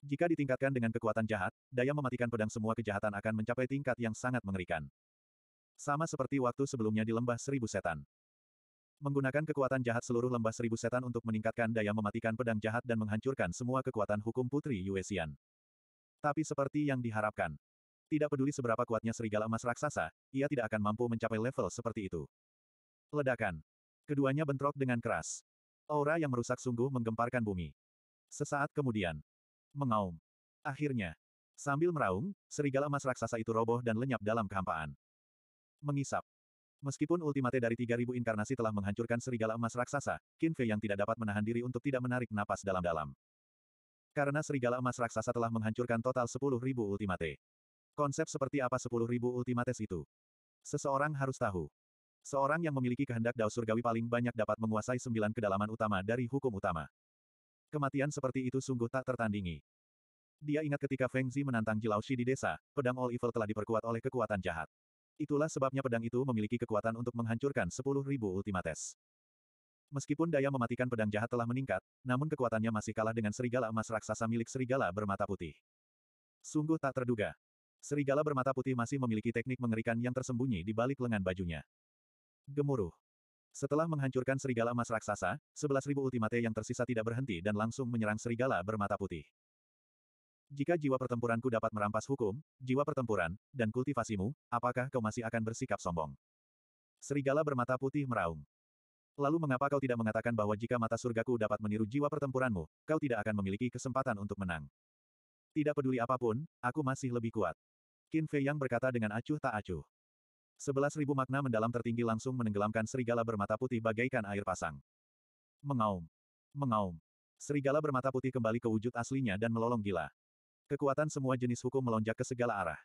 Jika ditingkatkan dengan kekuatan jahat, daya mematikan pedang semua kejahatan akan mencapai tingkat yang sangat mengerikan. Sama seperti waktu sebelumnya di lembah seribu setan. Menggunakan kekuatan jahat seluruh lembah seribu setan untuk meningkatkan daya mematikan pedang jahat dan menghancurkan semua kekuatan hukum Putri Yuesian. Tapi seperti yang diharapkan, tidak peduli seberapa kuatnya serigala emas raksasa, ia tidak akan mampu mencapai level seperti itu. Ledakan. Keduanya bentrok dengan keras. Aura yang merusak sungguh menggemparkan bumi. Sesaat kemudian. Mengaum. Akhirnya. Sambil meraung, serigala emas raksasa itu roboh dan lenyap dalam kehampaan. Mengisap. Meskipun ultimate dari 3000 inkarnasi telah menghancurkan serigala emas raksasa, Qin Fei yang tidak dapat menahan diri untuk tidak menarik napas dalam-dalam. Karena serigala emas raksasa telah menghancurkan total 10.000 ultimate. Konsep seperti apa 10.000 ultimates itu? Seseorang harus tahu. Seorang yang memiliki kehendak dao surgawi paling banyak dapat menguasai sembilan kedalaman utama dari hukum utama. Kematian seperti itu sungguh tak tertandingi. Dia ingat ketika Feng Zi menantang Shi di desa, pedang All Evil telah diperkuat oleh kekuatan jahat. Itulah sebabnya pedang itu memiliki kekuatan untuk menghancurkan 10.000 ultimates. Meskipun daya mematikan pedang jahat telah meningkat, namun kekuatannya masih kalah dengan serigala emas raksasa milik serigala bermata putih. Sungguh tak terduga. Serigala bermata putih masih memiliki teknik mengerikan yang tersembunyi di balik lengan bajunya gemuruh. Setelah menghancurkan serigala emas raksasa, 11.000 ultimate yang tersisa tidak berhenti dan langsung menyerang serigala bermata putih. Jika jiwa pertempuranku dapat merampas hukum, jiwa pertempuran, dan kultivasimu, apakah kau masih akan bersikap sombong? Serigala bermata putih meraung. Lalu mengapa kau tidak mengatakan bahwa jika mata surgaku dapat meniru jiwa pertempuranmu, kau tidak akan memiliki kesempatan untuk menang? Tidak peduli apapun, aku masih lebih kuat. Qin Fei Yang berkata dengan acuh tak acuh. Sebelas ribu makna mendalam tertinggi langsung menenggelamkan serigala bermata putih bagaikan air pasang. Mengaum. Mengaum. Serigala bermata putih kembali ke wujud aslinya dan melolong gila. Kekuatan semua jenis hukum melonjak ke segala arah.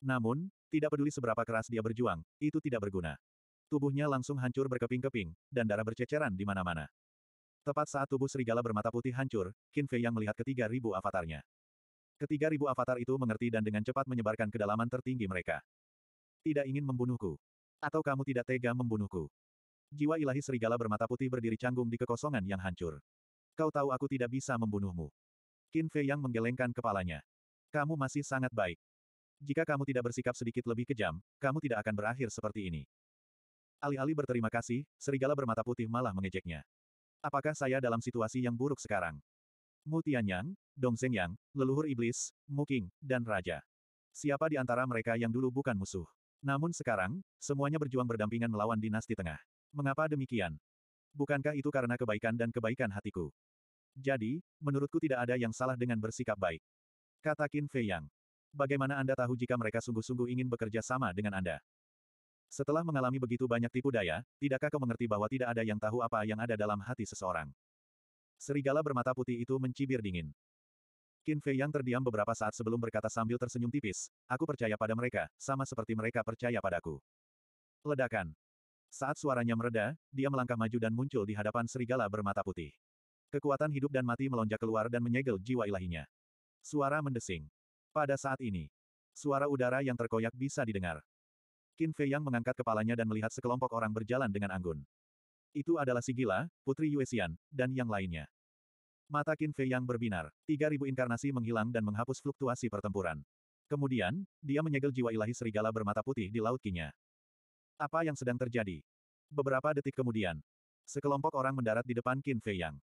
Namun, tidak peduli seberapa keras dia berjuang, itu tidak berguna. Tubuhnya langsung hancur berkeping-keping, dan darah berceceran di mana-mana. Tepat saat tubuh serigala bermata putih hancur, Qin Fei yang melihat ketiga ribu avatarnya. Ketiga ribu avatar itu mengerti dan dengan cepat menyebarkan kedalaman tertinggi mereka tidak ingin membunuhku. Atau kamu tidak tega membunuhku. Jiwa ilahi serigala bermata putih berdiri canggung di kekosongan yang hancur. Kau tahu aku tidak bisa membunuhmu. Qin Fei yang menggelengkan kepalanya. Kamu masih sangat baik. Jika kamu tidak bersikap sedikit lebih kejam, kamu tidak akan berakhir seperti ini. Alih-alih berterima kasih, serigala bermata putih malah mengejeknya. Apakah saya dalam situasi yang buruk sekarang? Mu Tianyang, Dong Zhengyang, leluhur iblis, Mu King, dan raja. Siapa di antara mereka yang dulu bukan musuh? Namun sekarang, semuanya berjuang berdampingan melawan dinasti tengah. Mengapa demikian? Bukankah itu karena kebaikan dan kebaikan hatiku? Jadi, menurutku tidak ada yang salah dengan bersikap baik. Kata Qin Fei Yang. Bagaimana Anda tahu jika mereka sungguh-sungguh ingin bekerja sama dengan Anda? Setelah mengalami begitu banyak tipu daya, tidakkah kau mengerti bahwa tidak ada yang tahu apa yang ada dalam hati seseorang? Serigala bermata putih itu mencibir dingin. Qin Fei yang terdiam beberapa saat sebelum berkata sambil tersenyum tipis, aku percaya pada mereka, sama seperti mereka percaya padaku. Ledakan. Saat suaranya mereda, dia melangkah maju dan muncul di hadapan serigala bermata putih. Kekuatan hidup dan mati melonjak keluar dan menyegel jiwa ilahinya. Suara mendesing. Pada saat ini, suara udara yang terkoyak bisa didengar. Qin Fei yang mengangkat kepalanya dan melihat sekelompok orang berjalan dengan anggun. Itu adalah si gila, Putri Xian, dan yang lainnya. Mata Qin Fei yang berbinar, 3000 inkarnasi menghilang dan menghapus fluktuasi pertempuran. Kemudian, dia menyegel jiwa ilahi serigala bermata putih di laut kinya. Apa yang sedang terjadi? Beberapa detik kemudian, sekelompok orang mendarat di depan Qin Fei Yang.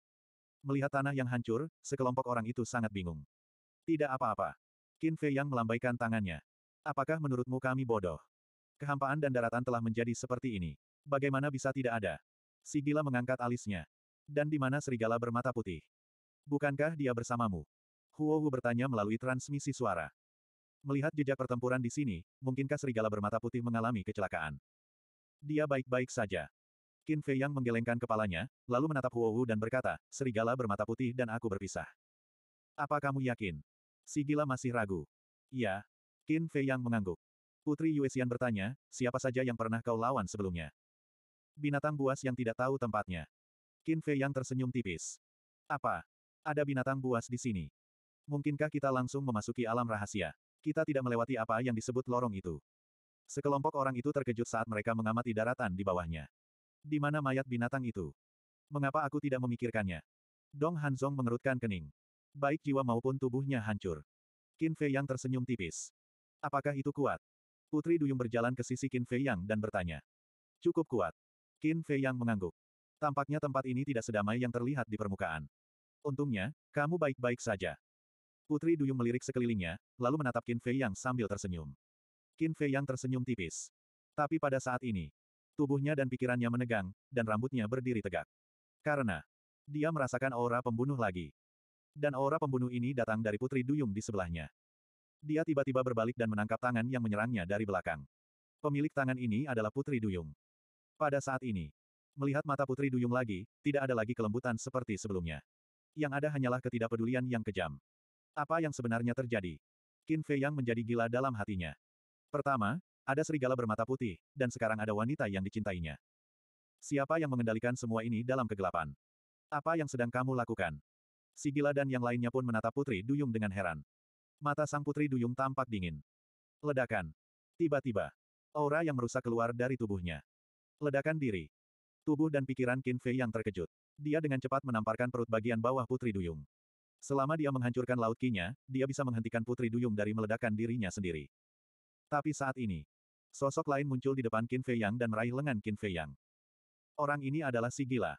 Melihat tanah yang hancur, sekelompok orang itu sangat bingung. Tidak apa-apa. Qin Fei Yang melambaikan tangannya. Apakah menurutmu kami bodoh? Kehampaan dan daratan telah menjadi seperti ini. Bagaimana bisa tidak ada? Si gila mengangkat alisnya. Dan di mana serigala bermata putih? Bukankah dia bersamamu? Huo Hu bertanya melalui transmisi suara. Melihat jejak pertempuran di sini, mungkinkah serigala bermata putih mengalami kecelakaan? Dia baik-baik saja. Qin Fei Yang menggelengkan kepalanya, lalu menatap Huo Wu dan berkata, serigala bermata putih dan aku berpisah. Apa kamu yakin? Si gila masih ragu. Iya. Qin Fei Yang mengangguk. Putri Xian bertanya, siapa saja yang pernah kau lawan sebelumnya? Binatang buas yang tidak tahu tempatnya. Qin Fei Yang tersenyum tipis. Apa? Ada binatang buas di sini. Mungkinkah kita langsung memasuki alam rahasia? Kita tidak melewati apa yang disebut lorong itu. Sekelompok orang itu terkejut saat mereka mengamati daratan di bawahnya. Di mana mayat binatang itu? Mengapa aku tidak memikirkannya? Dong Hanzong mengerutkan kening. Baik jiwa maupun tubuhnya hancur. Qin Fei Yang tersenyum tipis. Apakah itu kuat? Putri Duyung berjalan ke sisi Qin Fei Yang dan bertanya. Cukup kuat. Qin Fei Yang mengangguk. Tampaknya tempat ini tidak sedamai yang terlihat di permukaan. Untungnya, kamu baik-baik saja. Putri Duyung melirik sekelilingnya, lalu menatap Qin Fei Yang sambil tersenyum. Qin Fei Yang tersenyum tipis. Tapi pada saat ini, tubuhnya dan pikirannya menegang, dan rambutnya berdiri tegak. Karena, dia merasakan aura pembunuh lagi. Dan aura pembunuh ini datang dari Putri Duyung di sebelahnya. Dia tiba-tiba berbalik dan menangkap tangan yang menyerangnya dari belakang. Pemilik tangan ini adalah Putri Duyung. Pada saat ini, melihat mata Putri Duyung lagi, tidak ada lagi kelembutan seperti sebelumnya. Yang ada hanyalah ketidakpedulian yang kejam. Apa yang sebenarnya terjadi? Qin Fei Yang menjadi gila dalam hatinya. Pertama, ada serigala bermata putih, dan sekarang ada wanita yang dicintainya. Siapa yang mengendalikan semua ini dalam kegelapan? Apa yang sedang kamu lakukan? Si gila dan yang lainnya pun menatap Putri Duyung dengan heran. Mata sang Putri Duyung tampak dingin. Ledakan. Tiba-tiba, aura yang merusak keluar dari tubuhnya. Ledakan diri. Tubuh dan pikiran Qin Fei yang terkejut. Dia dengan cepat menamparkan perut bagian bawah Putri Duyung. Selama dia menghancurkan laut kinya, dia bisa menghentikan Putri Duyung dari meledakkan dirinya sendiri. Tapi saat ini, sosok lain muncul di depan Qin Fei Yang dan meraih lengan Qin Fei Yang. Orang ini adalah si gila.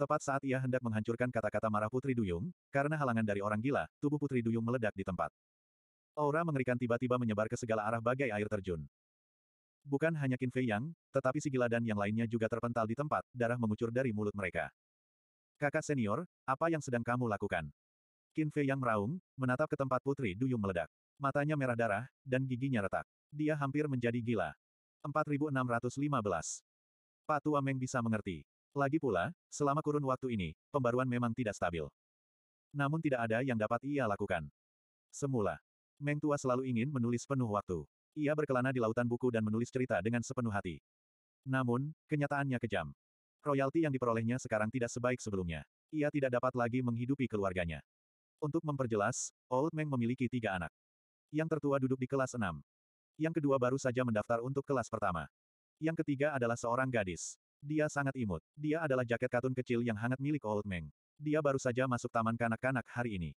Tepat saat ia hendak menghancurkan kata-kata marah Putri Duyung, karena halangan dari orang gila, tubuh Putri Duyung meledak di tempat. Aura mengerikan tiba-tiba menyebar ke segala arah bagai air terjun. Bukan hanya Qin Fei Yang, tetapi si gila dan yang lainnya juga terpental di tempat, darah mengucur dari mulut mereka. Kakak senior, apa yang sedang kamu lakukan? Qin Fei yang meraung, menatap ke tempat Putri Duyung meledak. Matanya merah darah, dan giginya retak. Dia hampir menjadi gila. 4615. Pak Tua Meng bisa mengerti. Lagi pula, selama kurun waktu ini, pembaruan memang tidak stabil. Namun tidak ada yang dapat ia lakukan. Semula, Meng Tua selalu ingin menulis penuh waktu. Ia berkelana di lautan buku dan menulis cerita dengan sepenuh hati. Namun, kenyataannya kejam. Royalti yang diperolehnya sekarang tidak sebaik sebelumnya. Ia tidak dapat lagi menghidupi keluarganya. Untuk memperjelas, Old Meng memiliki tiga anak. Yang tertua duduk di kelas enam. Yang kedua baru saja mendaftar untuk kelas pertama. Yang ketiga adalah seorang gadis. Dia sangat imut. Dia adalah jaket katun kecil yang hangat milik Old Meng. Dia baru saja masuk taman kanak-kanak hari ini.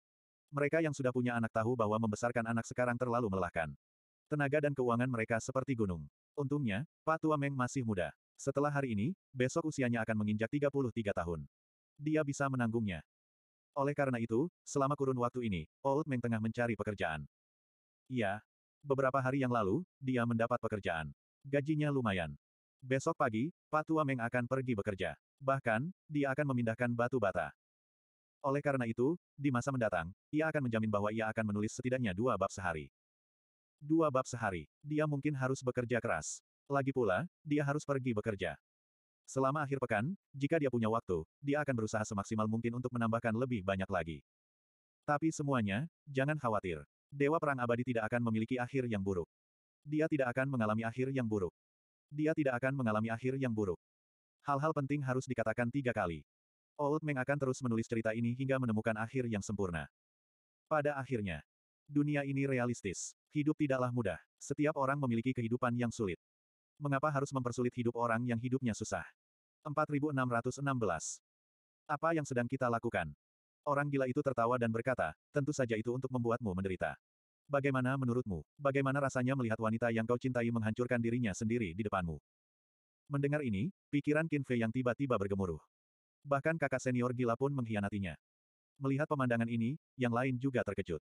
Mereka yang sudah punya anak tahu bahwa membesarkan anak sekarang terlalu melelahkan. Tenaga dan keuangan mereka seperti gunung. Untungnya, Pak Tua Meng masih muda. Setelah hari ini, besok usianya akan menginjak 33 tahun. Dia bisa menanggungnya. Oleh karena itu, selama kurun waktu ini, Old Meng tengah mencari pekerjaan. Iya. Beberapa hari yang lalu, dia mendapat pekerjaan. Gajinya lumayan. Besok pagi, Pak Tua Meng akan pergi bekerja. Bahkan, dia akan memindahkan batu bata. Oleh karena itu, di masa mendatang, ia akan menjamin bahwa ia akan menulis setidaknya dua bab sehari. Dua bab sehari, dia mungkin harus bekerja keras. Lagi pula, dia harus pergi bekerja. Selama akhir pekan, jika dia punya waktu, dia akan berusaha semaksimal mungkin untuk menambahkan lebih banyak lagi. Tapi semuanya, jangan khawatir. Dewa Perang Abadi tidak akan memiliki akhir yang buruk. Dia tidak akan mengalami akhir yang buruk. Dia tidak akan mengalami akhir yang buruk. Hal-hal penting harus dikatakan tiga kali. Old Meng akan terus menulis cerita ini hingga menemukan akhir yang sempurna. Pada akhirnya, dunia ini realistis. Hidup tidaklah mudah. Setiap orang memiliki kehidupan yang sulit. Mengapa harus mempersulit hidup orang yang hidupnya susah? 4616. Apa yang sedang kita lakukan? Orang gila itu tertawa dan berkata, tentu saja itu untuk membuatmu menderita. Bagaimana menurutmu, bagaimana rasanya melihat wanita yang kau cintai menghancurkan dirinya sendiri di depanmu? Mendengar ini, pikiran Qin Fei yang tiba-tiba bergemuruh. Bahkan kakak senior gila pun mengkhianatinya. Melihat pemandangan ini, yang lain juga terkejut.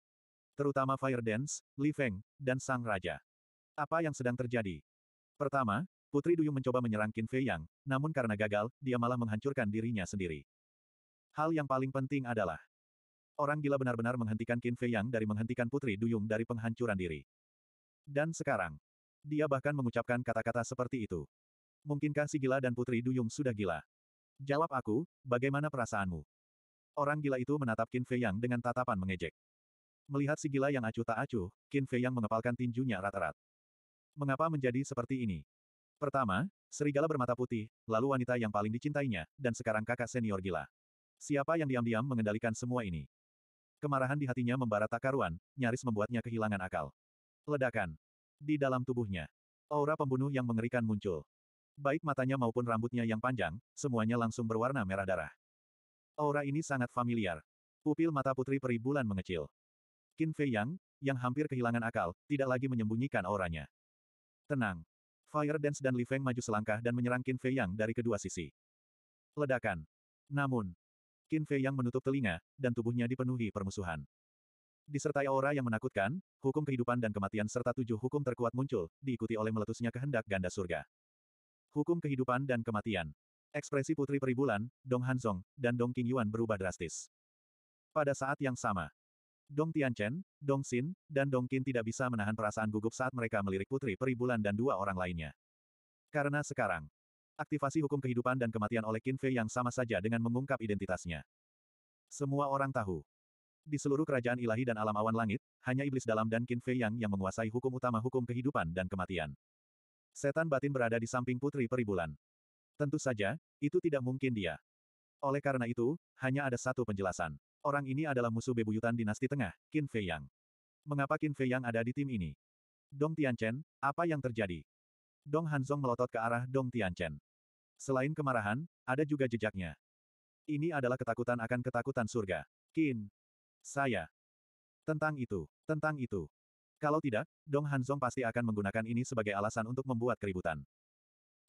Terutama Fire Dance, Li Feng, dan Sang Raja. Apa yang sedang terjadi? Pertama, Putri Duyung mencoba menyerang Qin Fei Yang, namun karena gagal, dia malah menghancurkan dirinya sendiri. Hal yang paling penting adalah, orang gila benar-benar menghentikan Qin Fei Yang dari menghentikan Putri Duyung dari penghancuran diri. Dan sekarang, dia bahkan mengucapkan kata-kata seperti itu. Mungkinkah si gila dan Putri Duyung sudah gila? Jawab aku, bagaimana perasaanmu? Orang gila itu menatap Qin Fei Yang dengan tatapan mengejek. Melihat si gila yang acuh tak acuh, Qin Fei Yang mengepalkan tinjunya rata-rata. Mengapa menjadi seperti ini? Pertama, serigala bermata putih, lalu wanita yang paling dicintainya, dan sekarang kakak senior gila. Siapa yang diam-diam mengendalikan semua ini? Kemarahan di hatinya membara tak karuan, nyaris membuatnya kehilangan akal. Ledakan. Di dalam tubuhnya. Aura pembunuh yang mengerikan muncul. Baik matanya maupun rambutnya yang panjang, semuanya langsung berwarna merah darah. Aura ini sangat familiar. Pupil mata putri peri bulan mengecil. Qin Fei Yang, yang hampir kehilangan akal, tidak lagi menyembunyikan auranya. Tenang. Fire Dance dan Li Feng maju selangkah dan menyerang Qin Fei Yang dari kedua sisi. Ledakan. Namun, Qin Fei Yang menutup telinga, dan tubuhnya dipenuhi permusuhan. Disertai aura yang menakutkan, hukum kehidupan dan kematian serta tujuh hukum terkuat muncul, diikuti oleh meletusnya kehendak ganda surga. Hukum kehidupan dan kematian. Ekspresi Putri Peribulan, Dong Hanzong, dan Dong Qingyuan berubah drastis. Pada saat yang sama, Dong Tianchen, Dong Xin, dan Dong Qin tidak bisa menahan perasaan gugup saat mereka melirik Putri Peri Bulan dan dua orang lainnya. Karena sekarang, aktivasi hukum kehidupan dan kematian oleh Qin Fei yang sama saja dengan mengungkap identitasnya. Semua orang tahu. Di seluruh kerajaan ilahi dan alam awan langit, hanya iblis dalam dan Qin Fei yang yang menguasai hukum utama hukum kehidupan dan kematian. Setan batin berada di samping Putri Peri Bulan. Tentu saja, itu tidak mungkin dia. Oleh karena itu, hanya ada satu penjelasan. Orang ini adalah musuh bebuyutan dinasti tengah, Qin Fei Yang. Mengapa Qin Fei Yang ada di tim ini? Dong Tianchen, apa yang terjadi? Dong Hanzong melotot ke arah Dong Tianchen. Selain kemarahan, ada juga jejaknya. Ini adalah ketakutan akan ketakutan surga. Qin. Saya. Tentang itu, tentang itu. Kalau tidak, Dong Hanzong pasti akan menggunakan ini sebagai alasan untuk membuat keributan.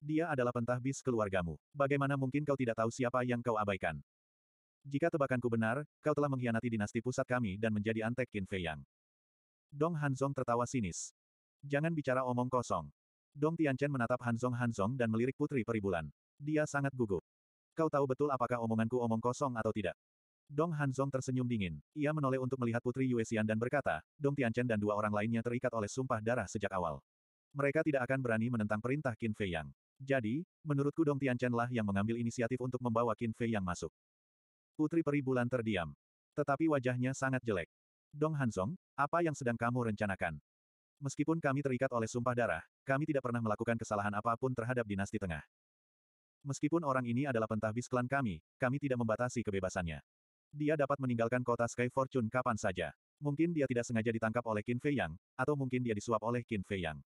Dia adalah pentah bis keluargamu. Bagaimana mungkin kau tidak tahu siapa yang kau abaikan? Jika tebakanku benar, kau telah mengkhianati dinasti pusat kami dan menjadi antek Qin Fei Yang. Dong Hanzong tertawa sinis. Jangan bicara omong kosong. Dong Tianchen menatap Hanzong Hanzong dan melirik putri peribulan. Dia sangat gugup. Kau tahu betul apakah omonganku omong kosong atau tidak? Dong Hanzong tersenyum dingin. Ia menoleh untuk melihat putri Yue Xian dan berkata, Dong Tianchen dan dua orang lainnya terikat oleh sumpah darah sejak awal. Mereka tidak akan berani menentang perintah Qin Fei Yang. Jadi, menurutku Dong Tianchen lah yang mengambil inisiatif untuk membawa Qin Fei Yang masuk. Putri Peri Bulan terdiam. Tetapi wajahnya sangat jelek. Dong Hansong, apa yang sedang kamu rencanakan? Meskipun kami terikat oleh sumpah darah, kami tidak pernah melakukan kesalahan apapun terhadap dinasti tengah. Meskipun orang ini adalah pentahbis klan kami, kami tidak membatasi kebebasannya. Dia dapat meninggalkan kota Sky Fortune kapan saja. Mungkin dia tidak sengaja ditangkap oleh Qin Fei Yang, atau mungkin dia disuap oleh Qin Fei Yang.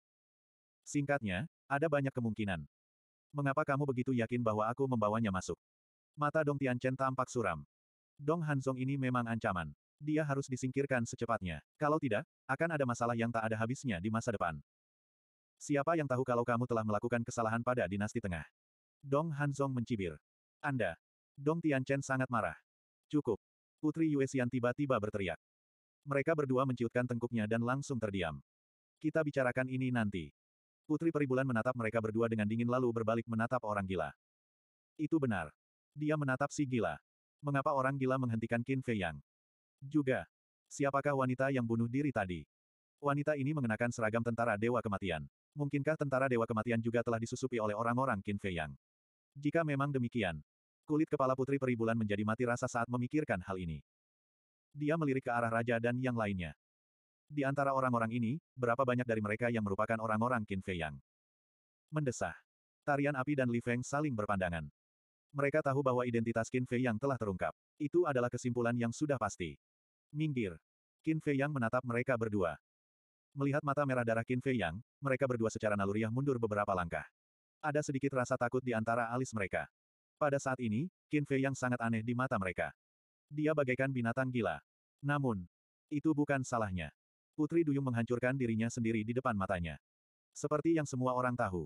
Singkatnya, ada banyak kemungkinan. Mengapa kamu begitu yakin bahwa aku membawanya masuk? Mata Dong Tianchen tampak suram. Dong Hanzong ini memang ancaman. Dia harus disingkirkan secepatnya. Kalau tidak, akan ada masalah yang tak ada habisnya di masa depan. Siapa yang tahu kalau kamu telah melakukan kesalahan pada dinasti tengah? Dong Hanzong mencibir. Anda. Dong Tianchen sangat marah. Cukup. Putri Yue Xian tiba-tiba berteriak. Mereka berdua menciutkan tengkuknya dan langsung terdiam. Kita bicarakan ini nanti. Putri Peribulan menatap mereka berdua dengan dingin lalu berbalik menatap orang gila. Itu benar. Dia menatap si gila. Mengapa orang gila menghentikan Qin Fei Yang? Juga. Siapakah wanita yang bunuh diri tadi? Wanita ini mengenakan seragam tentara Dewa Kematian. Mungkinkah tentara Dewa Kematian juga telah disusupi oleh orang-orang Qin Fei Yang? Jika memang demikian, kulit kepala Putri Peribulan menjadi mati rasa saat memikirkan hal ini. Dia melirik ke arah raja dan yang lainnya. Di antara orang-orang ini, berapa banyak dari mereka yang merupakan orang-orang Qin Fei Yang? Mendesah. Tarian api dan Li Feng saling berpandangan. Mereka tahu bahwa identitas Qin Fei yang telah terungkap. Itu adalah kesimpulan yang sudah pasti. Minggir. Qin Fei yang menatap mereka berdua. Melihat mata merah darah Qin Fei yang, mereka berdua secara naluriah mundur beberapa langkah. Ada sedikit rasa takut di antara alis mereka. Pada saat ini, Qin Fei yang sangat aneh di mata mereka. Dia bagaikan binatang gila. Namun, itu bukan salahnya. Putri Duyung menghancurkan dirinya sendiri di depan matanya. Seperti yang semua orang tahu,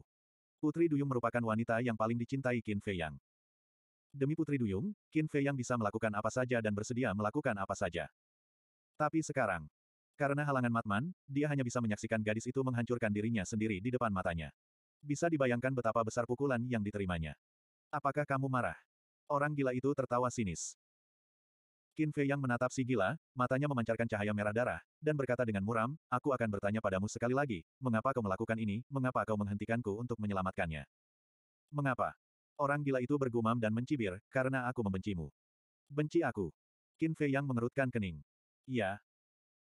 Putri Duyung merupakan wanita yang paling dicintai Qin Fei Yang. Demi Putri Duyung, Qin Fei yang bisa melakukan apa saja dan bersedia melakukan apa saja. Tapi sekarang, karena halangan Matman, dia hanya bisa menyaksikan gadis itu menghancurkan dirinya sendiri di depan matanya. Bisa dibayangkan betapa besar pukulan yang diterimanya. Apakah kamu marah? Orang gila itu tertawa sinis. Qin Fei yang menatap si gila, matanya memancarkan cahaya merah darah, dan berkata dengan muram, aku akan bertanya padamu sekali lagi, mengapa kau melakukan ini, mengapa kau menghentikanku untuk menyelamatkannya? Mengapa? Orang gila itu bergumam dan mencibir, karena aku membencimu. Benci aku. Qin Fei yang mengerutkan kening. Iya.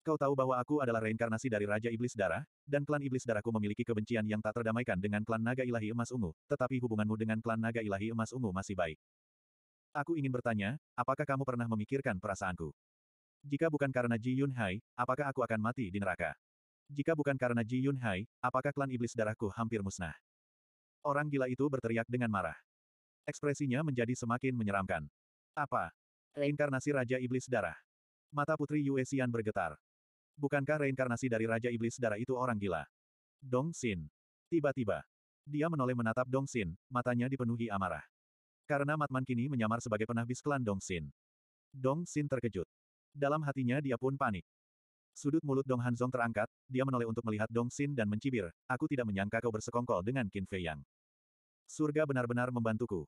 Kau tahu bahwa aku adalah reinkarnasi dari Raja Iblis Darah, dan klan Iblis Darahku memiliki kebencian yang tak terdamaikan dengan klan Naga Ilahi Emas Ungu, tetapi hubunganmu dengan klan Naga Ilahi Emas Ungu masih baik. Aku ingin bertanya, apakah kamu pernah memikirkan perasaanku? Jika bukan karena Ji Yun Hai, apakah aku akan mati di neraka? Jika bukan karena Ji Yun Hai, apakah klan Iblis Darahku hampir musnah? Orang gila itu berteriak dengan marah. Ekspresinya menjadi semakin menyeramkan. Apa? Reinkarnasi Raja Iblis Darah. Mata Putri Yue Xian bergetar. Bukankah reinkarnasi dari Raja Iblis Darah itu orang gila? Dong Xin. Tiba-tiba. Dia menoleh menatap Dong Xin, matanya dipenuhi amarah. Karena Matman kini menyamar sebagai penahbis klan Dong Xin. Dong Xin terkejut. Dalam hatinya dia pun panik. Sudut mulut Dong Hanzong terangkat, dia menoleh untuk melihat Dong Xin dan mencibir, aku tidak menyangka kau bersekongkol dengan Qin Fei Yang. Surga benar-benar membantuku.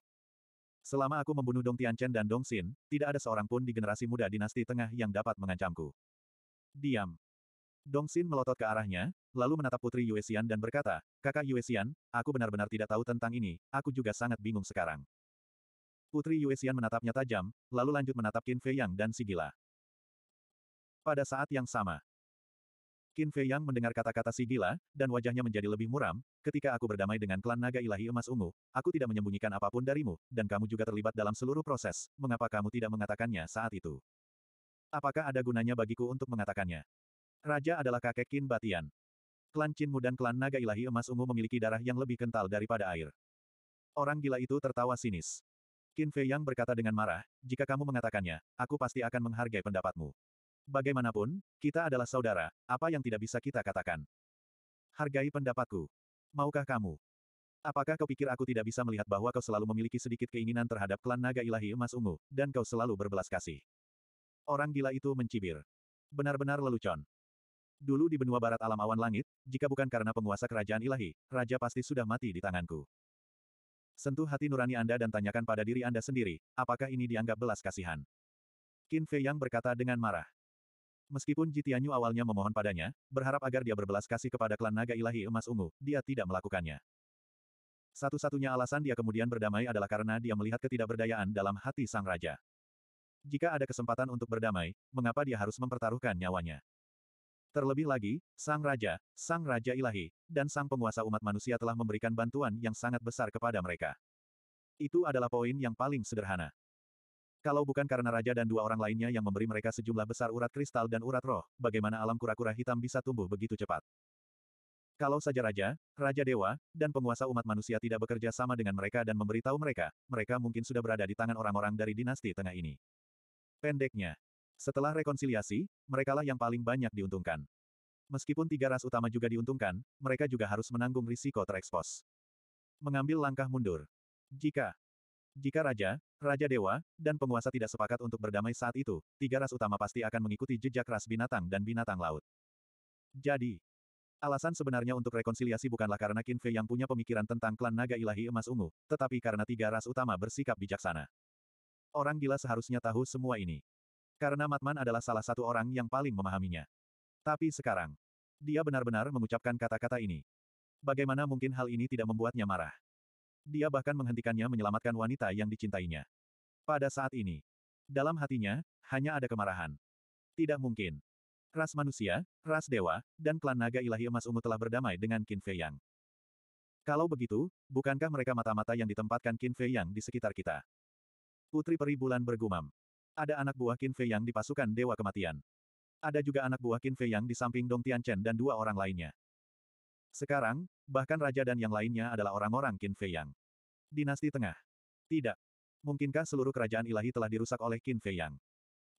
Selama aku membunuh Dong Tianchen dan Dong Xin, tidak ada seorang pun di generasi muda dinasti tengah yang dapat mengancamku. Diam. Dong Xin melotot ke arahnya, lalu menatap putri Yue Xian dan berkata, Kakak Yue Xian, aku benar-benar tidak tahu tentang ini, aku juga sangat bingung sekarang. Putri Yue Xian menatapnya tajam, lalu lanjut menatap Qin Fei Yang dan si Pada saat yang sama, Qin Fei Yang mendengar kata-kata si gila, dan wajahnya menjadi lebih muram, ketika aku berdamai dengan klan naga ilahi emas ungu, aku tidak menyembunyikan apapun darimu, dan kamu juga terlibat dalam seluruh proses, mengapa kamu tidak mengatakannya saat itu? Apakah ada gunanya bagiku untuk mengatakannya? Raja adalah kakek Qin Batian. Klan Qinmu dan klan naga ilahi emas ungu memiliki darah yang lebih kental daripada air. Orang gila itu tertawa sinis. Qin Fei Yang berkata dengan marah, jika kamu mengatakannya, aku pasti akan menghargai pendapatmu. Bagaimanapun, kita adalah saudara, apa yang tidak bisa kita katakan. Hargai pendapatku. Maukah kamu? Apakah kau pikir aku tidak bisa melihat bahwa kau selalu memiliki sedikit keinginan terhadap klan naga ilahi emas ungu, dan kau selalu berbelas kasih? Orang gila itu mencibir. Benar-benar lelucon. Dulu di benua barat alam awan langit, jika bukan karena penguasa kerajaan ilahi, raja pasti sudah mati di tanganku. Sentuh hati nurani Anda dan tanyakan pada diri Anda sendiri, apakah ini dianggap belas kasihan? Qin Fei Yang berkata dengan marah. Meskipun Jitianyu awalnya memohon padanya, berharap agar dia berbelas kasih kepada klan naga ilahi emas ungu, dia tidak melakukannya. Satu-satunya alasan dia kemudian berdamai adalah karena dia melihat ketidakberdayaan dalam hati sang raja. Jika ada kesempatan untuk berdamai, mengapa dia harus mempertaruhkan nyawanya? Terlebih lagi, sang raja, sang raja ilahi, dan sang penguasa umat manusia telah memberikan bantuan yang sangat besar kepada mereka. Itu adalah poin yang paling sederhana. Kalau bukan karena raja dan dua orang lainnya yang memberi mereka sejumlah besar urat kristal dan urat roh, bagaimana alam kura-kura hitam bisa tumbuh begitu cepat? Kalau saja raja, raja dewa, dan penguasa umat manusia tidak bekerja sama dengan mereka dan memberitahu mereka, mereka mungkin sudah berada di tangan orang-orang dari dinasti tengah ini. Pendeknya, setelah rekonsiliasi, merekalah yang paling banyak diuntungkan. Meskipun tiga ras utama juga diuntungkan, mereka juga harus menanggung risiko terekspos. Mengambil langkah mundur. Jika jika raja, raja dewa, dan penguasa tidak sepakat untuk berdamai saat itu, tiga ras utama pasti akan mengikuti jejak ras binatang dan binatang laut. Jadi, alasan sebenarnya untuk rekonsiliasi bukanlah karena Kinfe yang punya pemikiran tentang klan naga ilahi emas ungu, tetapi karena tiga ras utama bersikap bijaksana. Orang gila seharusnya tahu semua ini. Karena Matman adalah salah satu orang yang paling memahaminya. Tapi sekarang, dia benar-benar mengucapkan kata-kata ini. Bagaimana mungkin hal ini tidak membuatnya marah? Dia bahkan menghentikannya menyelamatkan wanita yang dicintainya. Pada saat ini, dalam hatinya, hanya ada kemarahan. Tidak mungkin. Ras manusia, ras dewa, dan klan naga ilahi emas ungu telah berdamai dengan Qin Fei Yang. Kalau begitu, bukankah mereka mata-mata yang ditempatkan Qin Fei Yang di sekitar kita? Putri Peri Bulan bergumam. Ada anak buah Qin Fei Yang di pasukan Dewa Kematian. Ada juga anak buah Qin Fei Yang di samping Dong Tian Chen dan dua orang lainnya. Sekarang, bahkan raja dan yang lainnya adalah orang-orang Qin Fei Yang. Dinasti Tengah. Tidak. Mungkinkah seluruh kerajaan ilahi telah dirusak oleh Qin Fei Yang?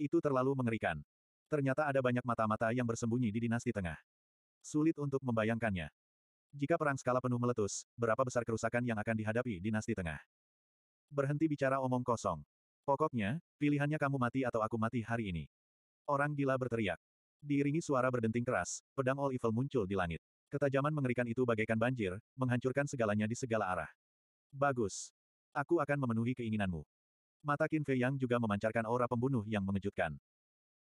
Itu terlalu mengerikan. Ternyata ada banyak mata-mata yang bersembunyi di dinasti tengah. Sulit untuk membayangkannya. Jika perang skala penuh meletus, berapa besar kerusakan yang akan dihadapi dinasti tengah? Berhenti bicara omong kosong. Pokoknya, pilihannya kamu mati atau aku mati hari ini. Orang gila berteriak. Diiringi suara berdenting keras, pedang All Evil muncul di langit. Ketajaman mengerikan itu bagaikan banjir, menghancurkan segalanya di segala arah. Bagus. Aku akan memenuhi keinginanmu. Mata Qin Fei Yang juga memancarkan aura pembunuh yang mengejutkan.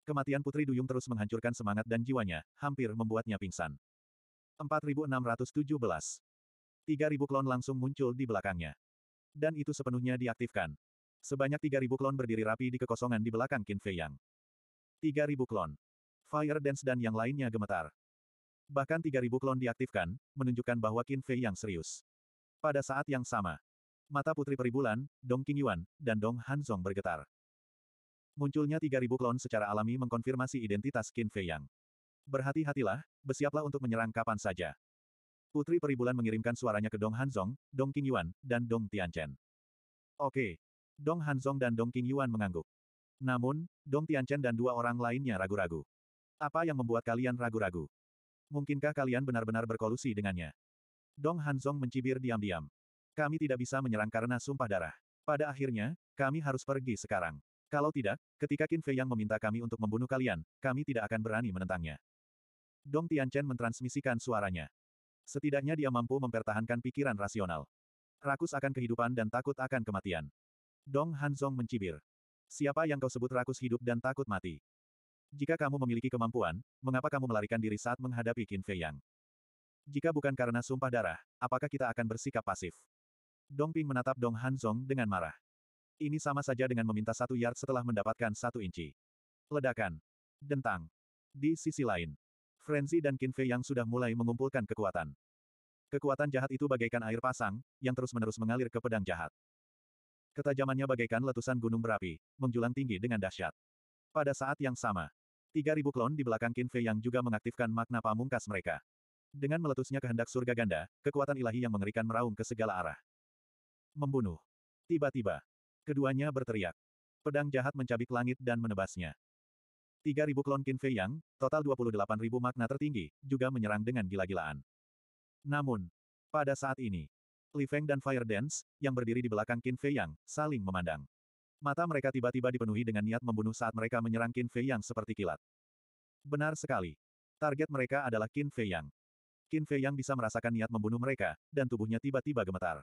Kematian Putri Duyung terus menghancurkan semangat dan jiwanya, hampir membuatnya pingsan. 4617. 3000 klon langsung muncul di belakangnya. Dan itu sepenuhnya diaktifkan. Sebanyak 3000 klon berdiri rapi di kekosongan di belakang Qin Fei Yang. 3000 klon. Fire Dance dan yang lainnya gemetar. Bahkan 3.000 klon diaktifkan, menunjukkan bahwa Qin Fei yang serius. Pada saat yang sama, mata Putri Peribulan, Dong Qingyuan, dan Dong Hanzong bergetar. Munculnya 3.000 klon secara alami mengkonfirmasi identitas Qin Fei Yang. Berhati-hatilah, bersiaplah untuk menyerang kapan saja. Putri Peribulan mengirimkan suaranya ke Dong Hanzong, Dong Qingyuan, dan Dong Tianchen. Oke. Dong Hanzong dan Dong Qingyuan mengangguk. Namun, Dong Tianchen dan dua orang lainnya ragu-ragu. Apa yang membuat kalian ragu-ragu? Mungkinkah kalian benar-benar berkolusi dengannya? Dong Hanzong mencibir diam-diam. Kami tidak bisa menyerang karena sumpah darah. Pada akhirnya, kami harus pergi sekarang. Kalau tidak, ketika Qin Fei yang meminta kami untuk membunuh kalian, kami tidak akan berani menentangnya. Dong Tianchen mentransmisikan suaranya. Setidaknya dia mampu mempertahankan pikiran rasional. Rakus akan kehidupan dan takut akan kematian. Dong Hanzong mencibir. Siapa yang kau sebut rakus hidup dan takut mati? Jika kamu memiliki kemampuan, mengapa kamu melarikan diri saat menghadapi Qin Fei Yang? Jika bukan karena sumpah darah, apakah kita akan bersikap pasif? Dong Ping menatap Dong Han Zong dengan marah. Ini sama saja dengan meminta satu yard setelah mendapatkan satu inci. Ledakan. Dentang. Di sisi lain, Frenzy dan Qin Fei Yang sudah mulai mengumpulkan kekuatan. Kekuatan jahat itu bagaikan air pasang, yang terus-menerus mengalir ke pedang jahat. Ketajamannya bagaikan letusan gunung berapi, menjulang tinggi dengan dahsyat. Pada saat yang sama, 3000 klon di belakang Qin Fei yang juga mengaktifkan makna pamungkas mereka. Dengan meletusnya kehendak surga ganda, kekuatan ilahi yang mengerikan meraung ke segala arah. Membunuh. Tiba-tiba. Keduanya berteriak. Pedang jahat mencabik langit dan menebasnya. 3.000 klon Qin Fei Yang, total 28.000 makna tertinggi, juga menyerang dengan gila-gilaan. Namun, pada saat ini, Li Feng dan Fire Dance, yang berdiri di belakang Qin Fei Yang, saling memandang. Mata mereka tiba-tiba dipenuhi dengan niat membunuh saat mereka menyerang Qin Fei Yang seperti kilat. Benar sekali. Target mereka adalah Qin Fei Yang. Qin Fei Yang bisa merasakan niat membunuh mereka, dan tubuhnya tiba-tiba gemetar.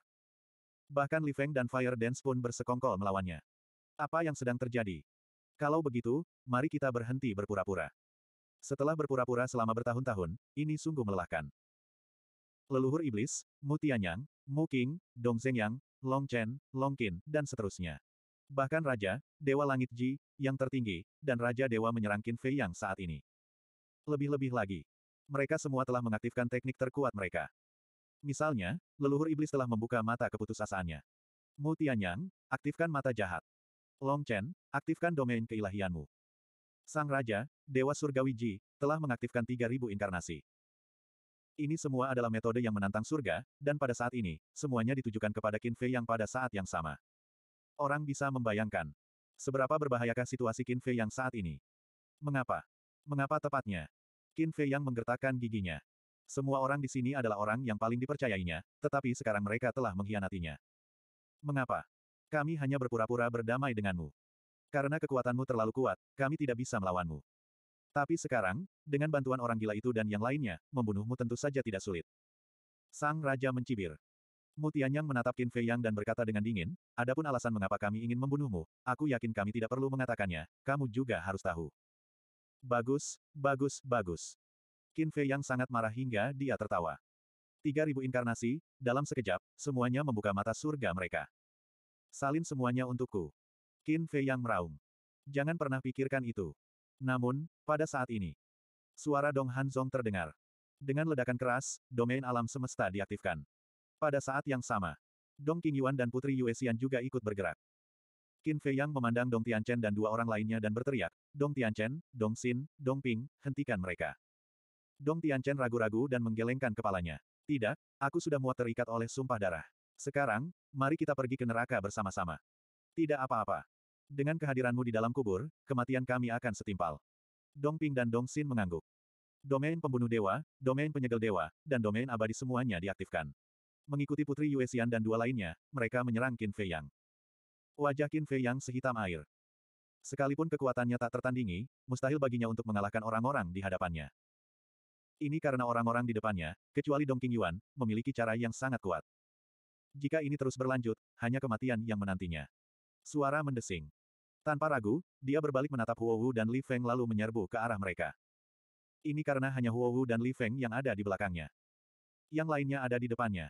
Bahkan Li Feng dan Fire Dance pun bersekongkol melawannya. Apa yang sedang terjadi? Kalau begitu, mari kita berhenti berpura-pura. Setelah berpura-pura selama bertahun-tahun, ini sungguh melelahkan. Leluhur Iblis, Mu Tianyang, Mu King, Dong Zhenyang, Long Chen, Long Qin, dan seterusnya. Bahkan Raja, Dewa Langit Ji, yang tertinggi, dan Raja Dewa menyerang Qin Fei Yang saat ini. Lebih-lebih lagi. Mereka semua telah mengaktifkan teknik terkuat mereka. Misalnya, leluhur iblis telah membuka mata keputusasaannya. Mu Tianyang, aktifkan mata jahat. Long Chen, aktifkan domain keilahianmu. Sang Raja, Dewa Surgawi Ji, telah mengaktifkan 3.000 inkarnasi. Ini semua adalah metode yang menantang surga, dan pada saat ini, semuanya ditujukan kepada Qin Fei yang pada saat yang sama. Orang bisa membayangkan. Seberapa berbahayakah situasi Qin Fei yang saat ini? Mengapa? Mengapa tepatnya? Qin Fei yang menggertakkan giginya. Semua orang di sini adalah orang yang paling dipercayainya, tetapi sekarang mereka telah mengkhianatinya. Mengapa? Kami hanya berpura-pura berdamai denganmu. Karena kekuatanmu terlalu kuat, kami tidak bisa melawanmu. Tapi sekarang, dengan bantuan orang gila itu dan yang lainnya, membunuhmu tentu saja tidak sulit. Sang Raja mencibir. Mu Tianyang menatap Qin Fei Yang dan berkata dengan dingin, adapun alasan mengapa kami ingin membunuhmu, aku yakin kami tidak perlu mengatakannya, kamu juga harus tahu. Bagus, bagus, bagus. Qin Fei Yang sangat marah hingga dia tertawa. Tiga ribu inkarnasi, dalam sekejap, semuanya membuka mata surga mereka. Salin semuanya untukku. Qin Fei Yang meraung. Jangan pernah pikirkan itu. Namun, pada saat ini, suara Dong Han terdengar. Dengan ledakan keras, domain alam semesta diaktifkan. Pada saat yang sama, Dong Qingyuan dan Putri Yue Xian juga ikut bergerak. Qin Fei Yang memandang Dong Tianchen dan dua orang lainnya dan berteriak, Dong Tianchen, Dong Xin, Dong Ping, hentikan mereka. Dong Tianchen ragu-ragu dan menggelengkan kepalanya. Tidak, aku sudah muat terikat oleh sumpah darah. Sekarang, mari kita pergi ke neraka bersama-sama. Tidak apa-apa. Dengan kehadiranmu di dalam kubur, kematian kami akan setimpal. Dong Ping dan Dong Xin mengangguk. Domain pembunuh dewa, domain penyegel dewa, dan domain abadi semuanya diaktifkan. Mengikuti Putri Yue dan dua lainnya, mereka menyerang Qin Fei Yang. Wajah Qin Fei Yang sehitam air. Sekalipun kekuatannya tak tertandingi, mustahil baginya untuk mengalahkan orang-orang di hadapannya. Ini karena orang-orang di depannya, kecuali Dong King Yuan, memiliki cara yang sangat kuat. Jika ini terus berlanjut, hanya kematian yang menantinya. Suara mendesing. Tanpa ragu, dia berbalik menatap Huo Wu dan Li Feng lalu menyerbu ke arah mereka. Ini karena hanya Huo Wu dan Li Feng yang ada di belakangnya. Yang lainnya ada di depannya.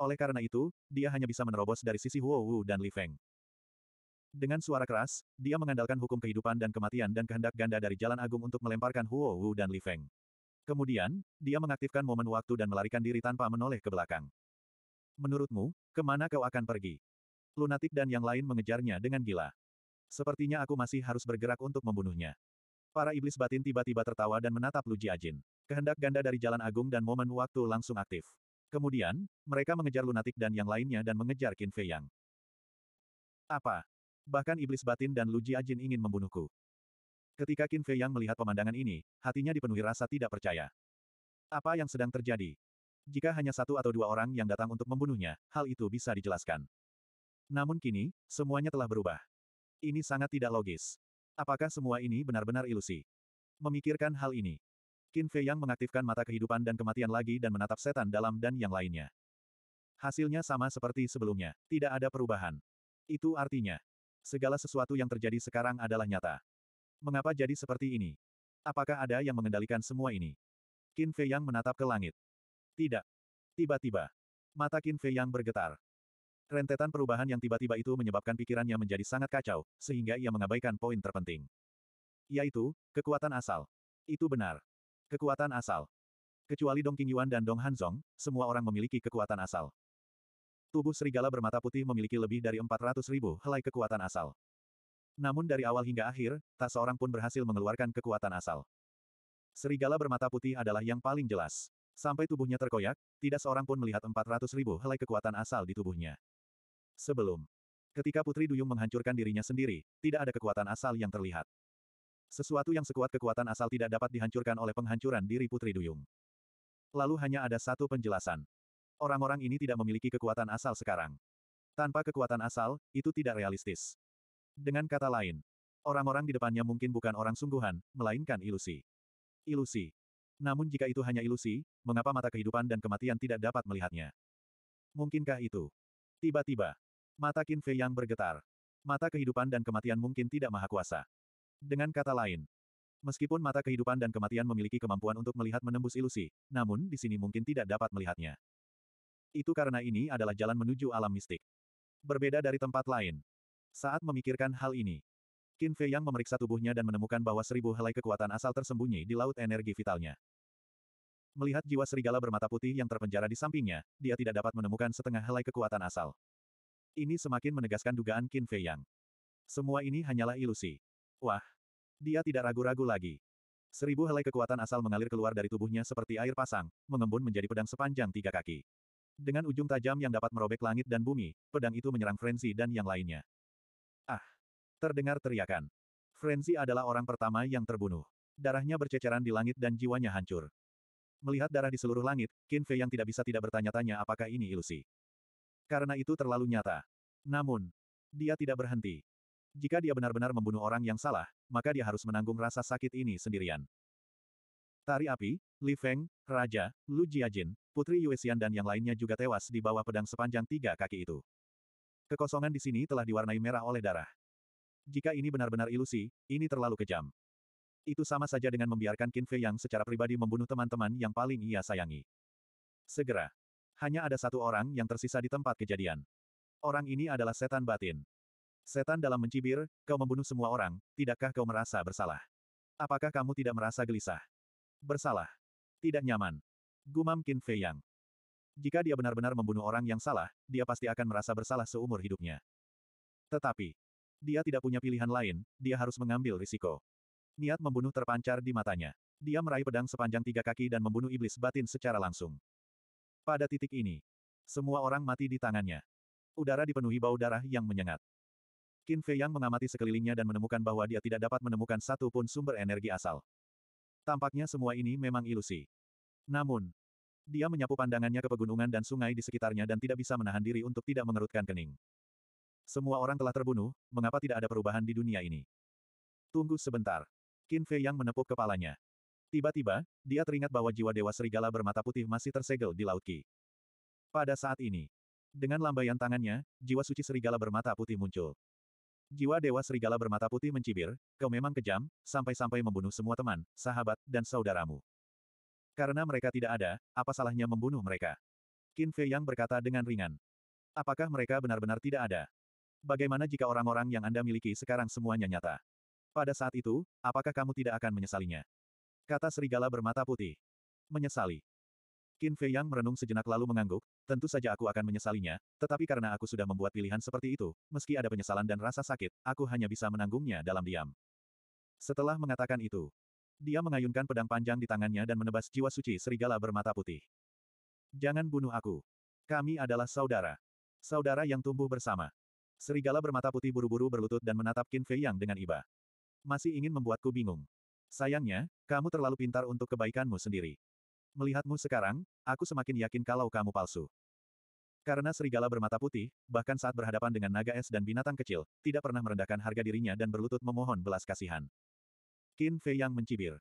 Oleh karena itu, dia hanya bisa menerobos dari sisi Huo Wu dan Li Feng. Dengan suara keras, dia mengandalkan hukum kehidupan dan kematian dan kehendak ganda dari Jalan Agung untuk melemparkan Huo Wu dan Li Feng. Kemudian, dia mengaktifkan momen waktu dan melarikan diri tanpa menoleh ke belakang. Menurutmu, kemana kau akan pergi? Lunatik dan yang lain mengejarnya dengan gila. Sepertinya aku masih harus bergerak untuk membunuhnya. Para iblis batin tiba-tiba tertawa dan menatap Lu Jiajin. Kehendak ganda dari Jalan Agung dan momen waktu langsung aktif. Kemudian, mereka mengejar lunatik dan yang lainnya dan mengejar Qin Fei Yang. Apa? Bahkan iblis batin dan Lu Jiajin ingin membunuhku. Ketika Qin Fei Yang melihat pemandangan ini, hatinya dipenuhi rasa tidak percaya. Apa yang sedang terjadi? Jika hanya satu atau dua orang yang datang untuk membunuhnya, hal itu bisa dijelaskan. Namun kini, semuanya telah berubah. Ini sangat tidak logis. Apakah semua ini benar-benar ilusi? Memikirkan hal ini, Qin Fei Yang mengaktifkan mata kehidupan dan kematian lagi dan menatap setan dalam dan yang lainnya. Hasilnya sama seperti sebelumnya, tidak ada perubahan. Itu artinya, segala sesuatu yang terjadi sekarang adalah nyata. Mengapa jadi seperti ini? Apakah ada yang mengendalikan semua ini? Qin Fei Yang menatap ke langit. Tidak. Tiba-tiba, mata Qin Fei Yang bergetar. Rentetan perubahan yang tiba-tiba itu menyebabkan pikirannya menjadi sangat kacau, sehingga ia mengabaikan poin terpenting. Yaitu, kekuatan asal. Itu benar. Kekuatan asal. Kecuali Dong Qingyuan dan Dong Hanzong, semua orang memiliki kekuatan asal. Tubuh serigala bermata putih memiliki lebih dari 400 ribu helai kekuatan asal. Namun dari awal hingga akhir, tak seorang pun berhasil mengeluarkan kekuatan asal. Serigala bermata putih adalah yang paling jelas. Sampai tubuhnya terkoyak, tidak seorang pun melihat 400 ribu helai kekuatan asal di tubuhnya. Sebelum. Ketika Putri Duyung menghancurkan dirinya sendiri, tidak ada kekuatan asal yang terlihat. Sesuatu yang sekuat kekuatan asal tidak dapat dihancurkan oleh penghancuran diri Putri Duyung. Lalu hanya ada satu penjelasan. Orang-orang ini tidak memiliki kekuatan asal sekarang. Tanpa kekuatan asal, itu tidak realistis. Dengan kata lain, orang-orang di depannya mungkin bukan orang sungguhan, melainkan ilusi. Ilusi. Namun jika itu hanya ilusi, mengapa mata kehidupan dan kematian tidak dapat melihatnya? Mungkinkah itu? Tiba-tiba, mata Qin Fei yang bergetar. Mata kehidupan dan kematian mungkin tidak maha kuasa. Dengan kata lain, meskipun mata kehidupan dan kematian memiliki kemampuan untuk melihat menembus ilusi, namun di sini mungkin tidak dapat melihatnya. Itu karena ini adalah jalan menuju alam mistik. Berbeda dari tempat lain. Saat memikirkan hal ini, Qin Fei Yang memeriksa tubuhnya dan menemukan bahwa seribu helai kekuatan asal tersembunyi di laut energi vitalnya. Melihat jiwa serigala bermata putih yang terpenjara di sampingnya, dia tidak dapat menemukan setengah helai kekuatan asal. Ini semakin menegaskan dugaan Qin Fei Yang. Semua ini hanyalah ilusi. Wah! Dia tidak ragu-ragu lagi. Seribu helai kekuatan asal mengalir keluar dari tubuhnya seperti air pasang, mengembun menjadi pedang sepanjang tiga kaki. Dengan ujung tajam yang dapat merobek langit dan bumi, pedang itu menyerang Frenzy dan yang lainnya. Ah! Terdengar teriakan. Frenzy adalah orang pertama yang terbunuh. Darahnya berceceran di langit dan jiwanya hancur. Melihat darah di seluruh langit, Qin Fei yang tidak bisa tidak bertanya-tanya apakah ini ilusi. Karena itu terlalu nyata. Namun, dia tidak berhenti. Jika dia benar-benar membunuh orang yang salah, maka dia harus menanggung rasa sakit ini sendirian. Tari api, Li Feng, Raja, Lu Jiajin, Putri Yuexian dan yang lainnya juga tewas di bawah pedang sepanjang tiga kaki itu. Kekosongan di sini telah diwarnai merah oleh darah. Jika ini benar-benar ilusi, ini terlalu kejam. Itu sama saja dengan membiarkan Qin Fei yang secara pribadi membunuh teman-teman yang paling ia sayangi. Segera. Hanya ada satu orang yang tersisa di tempat kejadian. Orang ini adalah setan batin. Setan dalam mencibir, kau membunuh semua orang, tidakkah kau merasa bersalah? Apakah kamu tidak merasa gelisah? Bersalah. Tidak nyaman. Gumam Qin Fei Yang. Jika dia benar-benar membunuh orang yang salah, dia pasti akan merasa bersalah seumur hidupnya. Tetapi, dia tidak punya pilihan lain, dia harus mengambil risiko. Niat membunuh terpancar di matanya. Dia meraih pedang sepanjang tiga kaki dan membunuh iblis batin secara langsung. Pada titik ini, semua orang mati di tangannya. Udara dipenuhi bau darah yang menyengat. Qin Fei Yang mengamati sekelilingnya dan menemukan bahwa dia tidak dapat menemukan satu pun sumber energi asal. Tampaknya semua ini memang ilusi. Namun, dia menyapu pandangannya ke pegunungan dan sungai di sekitarnya dan tidak bisa menahan diri untuk tidak mengerutkan kening. Semua orang telah terbunuh, mengapa tidak ada perubahan di dunia ini? Tunggu sebentar. Qin Fei Yang menepuk kepalanya. Tiba-tiba, dia teringat bahwa jiwa Dewa Serigala bermata putih masih tersegel di Laut Qi. Pada saat ini, dengan lambaian tangannya, jiwa suci serigala bermata putih muncul. Jiwa Dewa Serigala bermata putih mencibir, kau memang kejam, sampai-sampai membunuh semua teman, sahabat, dan saudaramu. Karena mereka tidak ada, apa salahnya membunuh mereka? Qin Fei Yang berkata dengan ringan. Apakah mereka benar-benar tidak ada? Bagaimana jika orang-orang yang Anda miliki sekarang semuanya nyata? Pada saat itu, apakah kamu tidak akan menyesalinya? Kata serigala bermata putih. Menyesali. Qin Fei Yang merenung sejenak lalu mengangguk, tentu saja aku akan menyesalinya, tetapi karena aku sudah membuat pilihan seperti itu, meski ada penyesalan dan rasa sakit, aku hanya bisa menanggungnya dalam diam. Setelah mengatakan itu, dia mengayunkan pedang panjang di tangannya dan menebas jiwa suci serigala bermata putih. Jangan bunuh aku. Kami adalah saudara. Saudara yang tumbuh bersama. Serigala bermata putih buru-buru berlutut dan menatap Qin Fei Yang dengan iba. Masih ingin membuatku bingung. Sayangnya, kamu terlalu pintar untuk kebaikanmu sendiri. Melihatmu sekarang, aku semakin yakin kalau kamu palsu. Karena serigala bermata putih, bahkan saat berhadapan dengan naga es dan binatang kecil, tidak pernah merendahkan harga dirinya dan berlutut memohon belas kasihan. Qin Fei yang mencibir.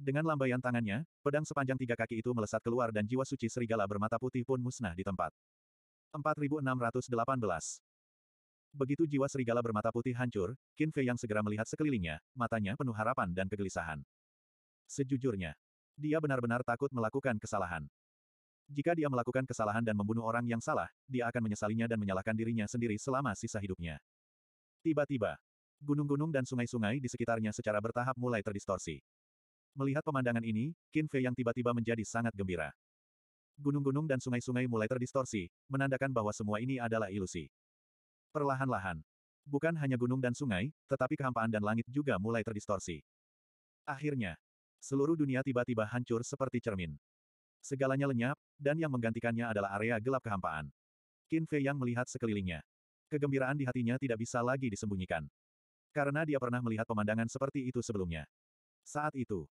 Dengan lambaian tangannya, pedang sepanjang tiga kaki itu melesat keluar dan jiwa suci serigala bermata putih pun musnah di tempat. 4618 Begitu jiwa serigala bermata putih hancur, Qin Fei yang segera melihat sekelilingnya, matanya penuh harapan dan kegelisahan. Sejujurnya, dia benar-benar takut melakukan kesalahan. Jika dia melakukan kesalahan dan membunuh orang yang salah, dia akan menyesalinya dan menyalahkan dirinya sendiri selama sisa hidupnya. Tiba-tiba, gunung-gunung dan sungai-sungai di sekitarnya secara bertahap mulai terdistorsi. Melihat pemandangan ini, Qin Fei yang tiba-tiba menjadi sangat gembira. Gunung-gunung dan sungai-sungai mulai terdistorsi, menandakan bahwa semua ini adalah ilusi. Perlahan-lahan. Bukan hanya gunung dan sungai, tetapi kehampaan dan langit juga mulai terdistorsi. Akhirnya, Seluruh dunia tiba-tiba hancur seperti cermin. Segalanya lenyap, dan yang menggantikannya adalah area gelap kehampaan. Qin Fei yang melihat sekelilingnya. Kegembiraan di hatinya tidak bisa lagi disembunyikan. Karena dia pernah melihat pemandangan seperti itu sebelumnya. Saat itu,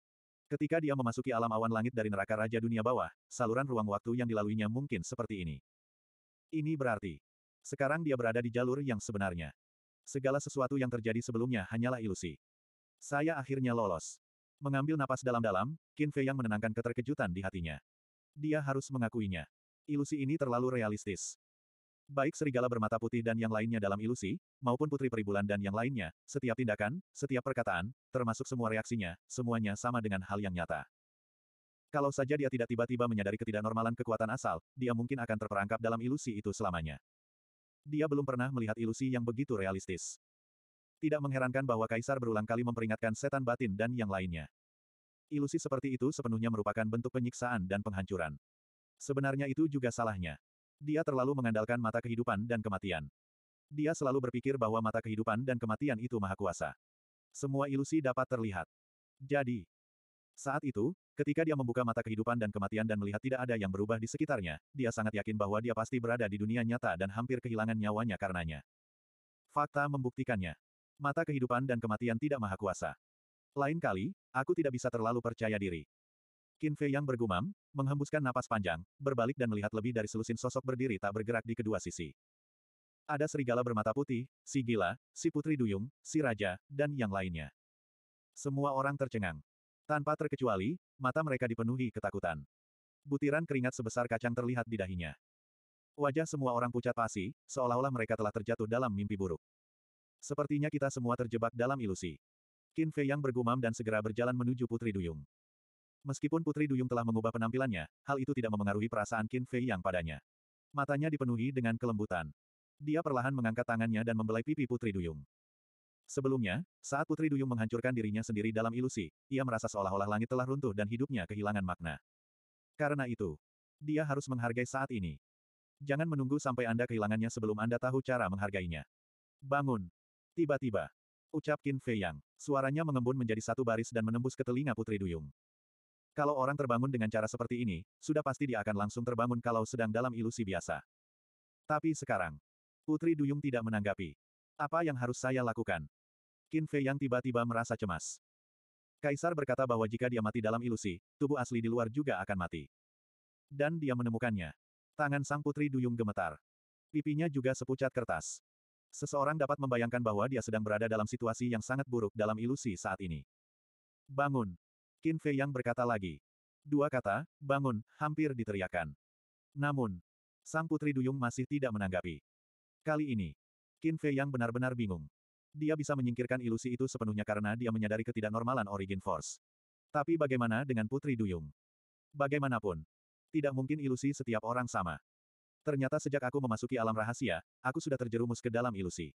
ketika dia memasuki alam awan langit dari neraka Raja Dunia Bawah, saluran ruang waktu yang dilaluinya mungkin seperti ini. Ini berarti, sekarang dia berada di jalur yang sebenarnya. Segala sesuatu yang terjadi sebelumnya hanyalah ilusi. Saya akhirnya lolos. Mengambil napas dalam-dalam, Qin Fei yang menenangkan keterkejutan di hatinya. Dia harus mengakuinya. Ilusi ini terlalu realistis. Baik serigala bermata putih dan yang lainnya dalam ilusi, maupun putri peribulan dan yang lainnya, setiap tindakan, setiap perkataan, termasuk semua reaksinya, semuanya sama dengan hal yang nyata. Kalau saja dia tidak tiba-tiba menyadari ketidaknormalan kekuatan asal, dia mungkin akan terperangkap dalam ilusi itu selamanya. Dia belum pernah melihat ilusi yang begitu realistis. Tidak mengherankan bahwa Kaisar berulang kali memperingatkan setan batin dan yang lainnya. Ilusi seperti itu sepenuhnya merupakan bentuk penyiksaan dan penghancuran. Sebenarnya itu juga salahnya. Dia terlalu mengandalkan mata kehidupan dan kematian. Dia selalu berpikir bahwa mata kehidupan dan kematian itu maha kuasa. Semua ilusi dapat terlihat. Jadi, saat itu, ketika dia membuka mata kehidupan dan kematian dan melihat tidak ada yang berubah di sekitarnya, dia sangat yakin bahwa dia pasti berada di dunia nyata dan hampir kehilangan nyawanya karenanya. Fakta membuktikannya. Mata kehidupan dan kematian tidak maha kuasa. Lain kali, aku tidak bisa terlalu percaya diri. Qin Fei yang bergumam, menghembuskan napas panjang, berbalik dan melihat lebih dari selusin sosok berdiri tak bergerak di kedua sisi. Ada serigala bermata putih, si gila, si putri duyung, si raja, dan yang lainnya. Semua orang tercengang. Tanpa terkecuali, mata mereka dipenuhi ketakutan. Butiran keringat sebesar kacang terlihat di dahinya. Wajah semua orang pucat pasi, seolah-olah mereka telah terjatuh dalam mimpi buruk. Sepertinya kita semua terjebak dalam ilusi. Qin Fei yang bergumam dan segera berjalan menuju Putri Duyung. Meskipun Putri Duyung telah mengubah penampilannya, hal itu tidak memengaruhi perasaan Qin Fei yang padanya. Matanya dipenuhi dengan kelembutan. Dia perlahan mengangkat tangannya dan membelai pipi Putri Duyung. Sebelumnya, saat Putri Duyung menghancurkan dirinya sendiri dalam ilusi, ia merasa seolah-olah langit telah runtuh dan hidupnya kehilangan makna. Karena itu, dia harus menghargai saat ini. Jangan menunggu sampai Anda kehilangannya sebelum Anda tahu cara menghargainya. Bangun! Tiba-tiba. Ucap Qin Fei Yang. Suaranya mengembun menjadi satu baris dan menembus ke telinga Putri Duyung. Kalau orang terbangun dengan cara seperti ini, sudah pasti dia akan langsung terbangun kalau sedang dalam ilusi biasa. Tapi sekarang, Putri Duyung tidak menanggapi. Apa yang harus saya lakukan? Qin Fei Yang tiba-tiba merasa cemas. Kaisar berkata bahwa jika dia mati dalam ilusi, tubuh asli di luar juga akan mati. Dan dia menemukannya. Tangan sang putri duyung gemetar. Pipinya juga sepucat kertas. Seseorang dapat membayangkan bahwa dia sedang berada dalam situasi yang sangat buruk dalam ilusi saat ini. Bangun. Qin Fei yang berkata lagi. Dua kata, bangun, hampir diteriakan. Namun, sang putri duyung masih tidak menanggapi. Kali ini, Qin Fei yang benar-benar bingung. Dia bisa menyingkirkan ilusi itu sepenuhnya karena dia menyadari ketidaknormalan origin force. Tapi bagaimana dengan putri duyung? Bagaimanapun, tidak mungkin ilusi setiap orang sama. Ternyata sejak aku memasuki alam rahasia, aku sudah terjerumus ke dalam ilusi.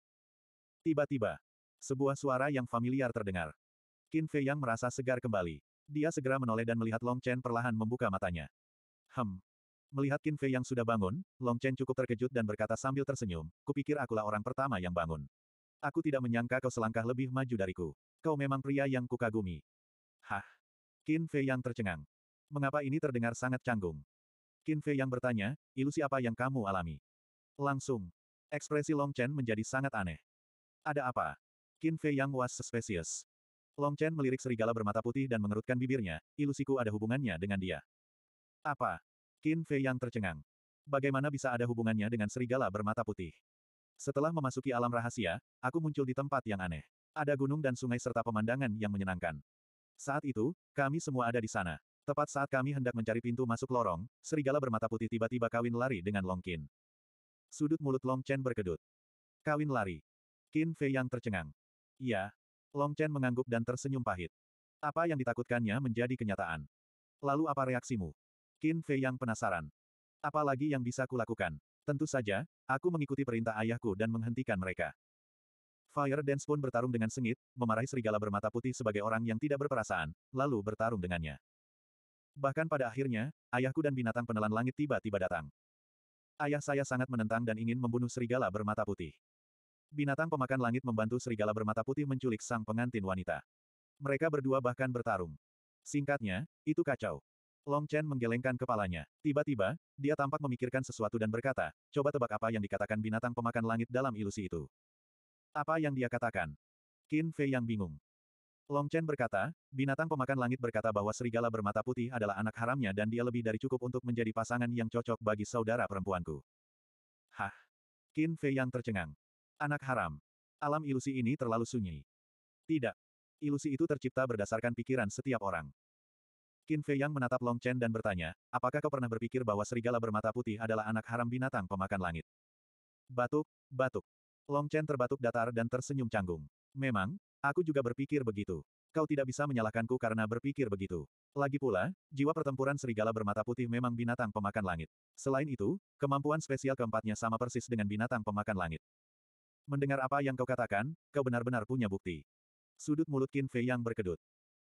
Tiba-tiba, sebuah suara yang familiar terdengar. Qin Fei Yang merasa segar kembali. Dia segera menoleh dan melihat Long Chen perlahan membuka matanya. Hem. Melihat Qin Fei Yang sudah bangun, Long Chen cukup terkejut dan berkata sambil tersenyum, kupikir akulah orang pertama yang bangun. Aku tidak menyangka kau selangkah lebih maju dariku. Kau memang pria yang kukagumi. Hah. Qin Fei Yang tercengang. Mengapa ini terdengar sangat canggung? Qin Fei yang bertanya, ilusi apa yang kamu alami? Langsung. Ekspresi Long Chen menjadi sangat aneh. Ada apa? Qin Fei yang was suspicious. Long Chen melirik serigala bermata putih dan mengerutkan bibirnya, ilusiku ada hubungannya dengan dia. Apa? Qin Fei yang tercengang. Bagaimana bisa ada hubungannya dengan serigala bermata putih? Setelah memasuki alam rahasia, aku muncul di tempat yang aneh. Ada gunung dan sungai serta pemandangan yang menyenangkan. Saat itu, kami semua ada di sana. Tepat saat kami hendak mencari pintu masuk lorong, serigala bermata putih tiba-tiba kawin lari dengan Long Qin. Sudut mulut Long Chen berkedut. Kawin lari. Qin Fei yang tercengang. Iya. Long Chen mengangguk dan tersenyum pahit. Apa yang ditakutkannya menjadi kenyataan. Lalu apa reaksimu? Qin Fei yang penasaran. Apalagi yang bisa kulakukan? Tentu saja, aku mengikuti perintah ayahku dan menghentikan mereka. Fire Dance pun bertarung dengan sengit, memarahi serigala bermata putih sebagai orang yang tidak berperasaan, lalu bertarung dengannya. Bahkan pada akhirnya, ayahku dan binatang penelan langit tiba-tiba datang. Ayah saya sangat menentang dan ingin membunuh serigala bermata putih. Binatang pemakan langit membantu serigala bermata putih menculik sang pengantin wanita. Mereka berdua bahkan bertarung. Singkatnya, itu kacau. Long Chen menggelengkan kepalanya. Tiba-tiba, dia tampak memikirkan sesuatu dan berkata, coba tebak apa yang dikatakan binatang pemakan langit dalam ilusi itu. Apa yang dia katakan? Qin Fei yang bingung. Long Chen berkata, binatang pemakan langit berkata bahwa serigala bermata putih adalah anak haramnya dan dia lebih dari cukup untuk menjadi pasangan yang cocok bagi saudara perempuanku. Hah? Qin Fei yang tercengang. Anak haram. Alam ilusi ini terlalu sunyi. Tidak. Ilusi itu tercipta berdasarkan pikiran setiap orang. Qin Fei yang menatap Long Chen dan bertanya, apakah kau pernah berpikir bahwa serigala bermata putih adalah anak haram binatang pemakan langit? Batuk, batuk. Long Chen terbatuk datar dan tersenyum canggung. Memang, Aku juga berpikir begitu. Kau tidak bisa menyalahkanku karena berpikir begitu. Lagi pula, jiwa pertempuran serigala bermata putih memang binatang pemakan langit. Selain itu, kemampuan spesial keempatnya sama persis dengan binatang pemakan langit. Mendengar apa yang kau katakan, kau benar-benar punya bukti. Sudut mulut Qin Fei yang berkedut.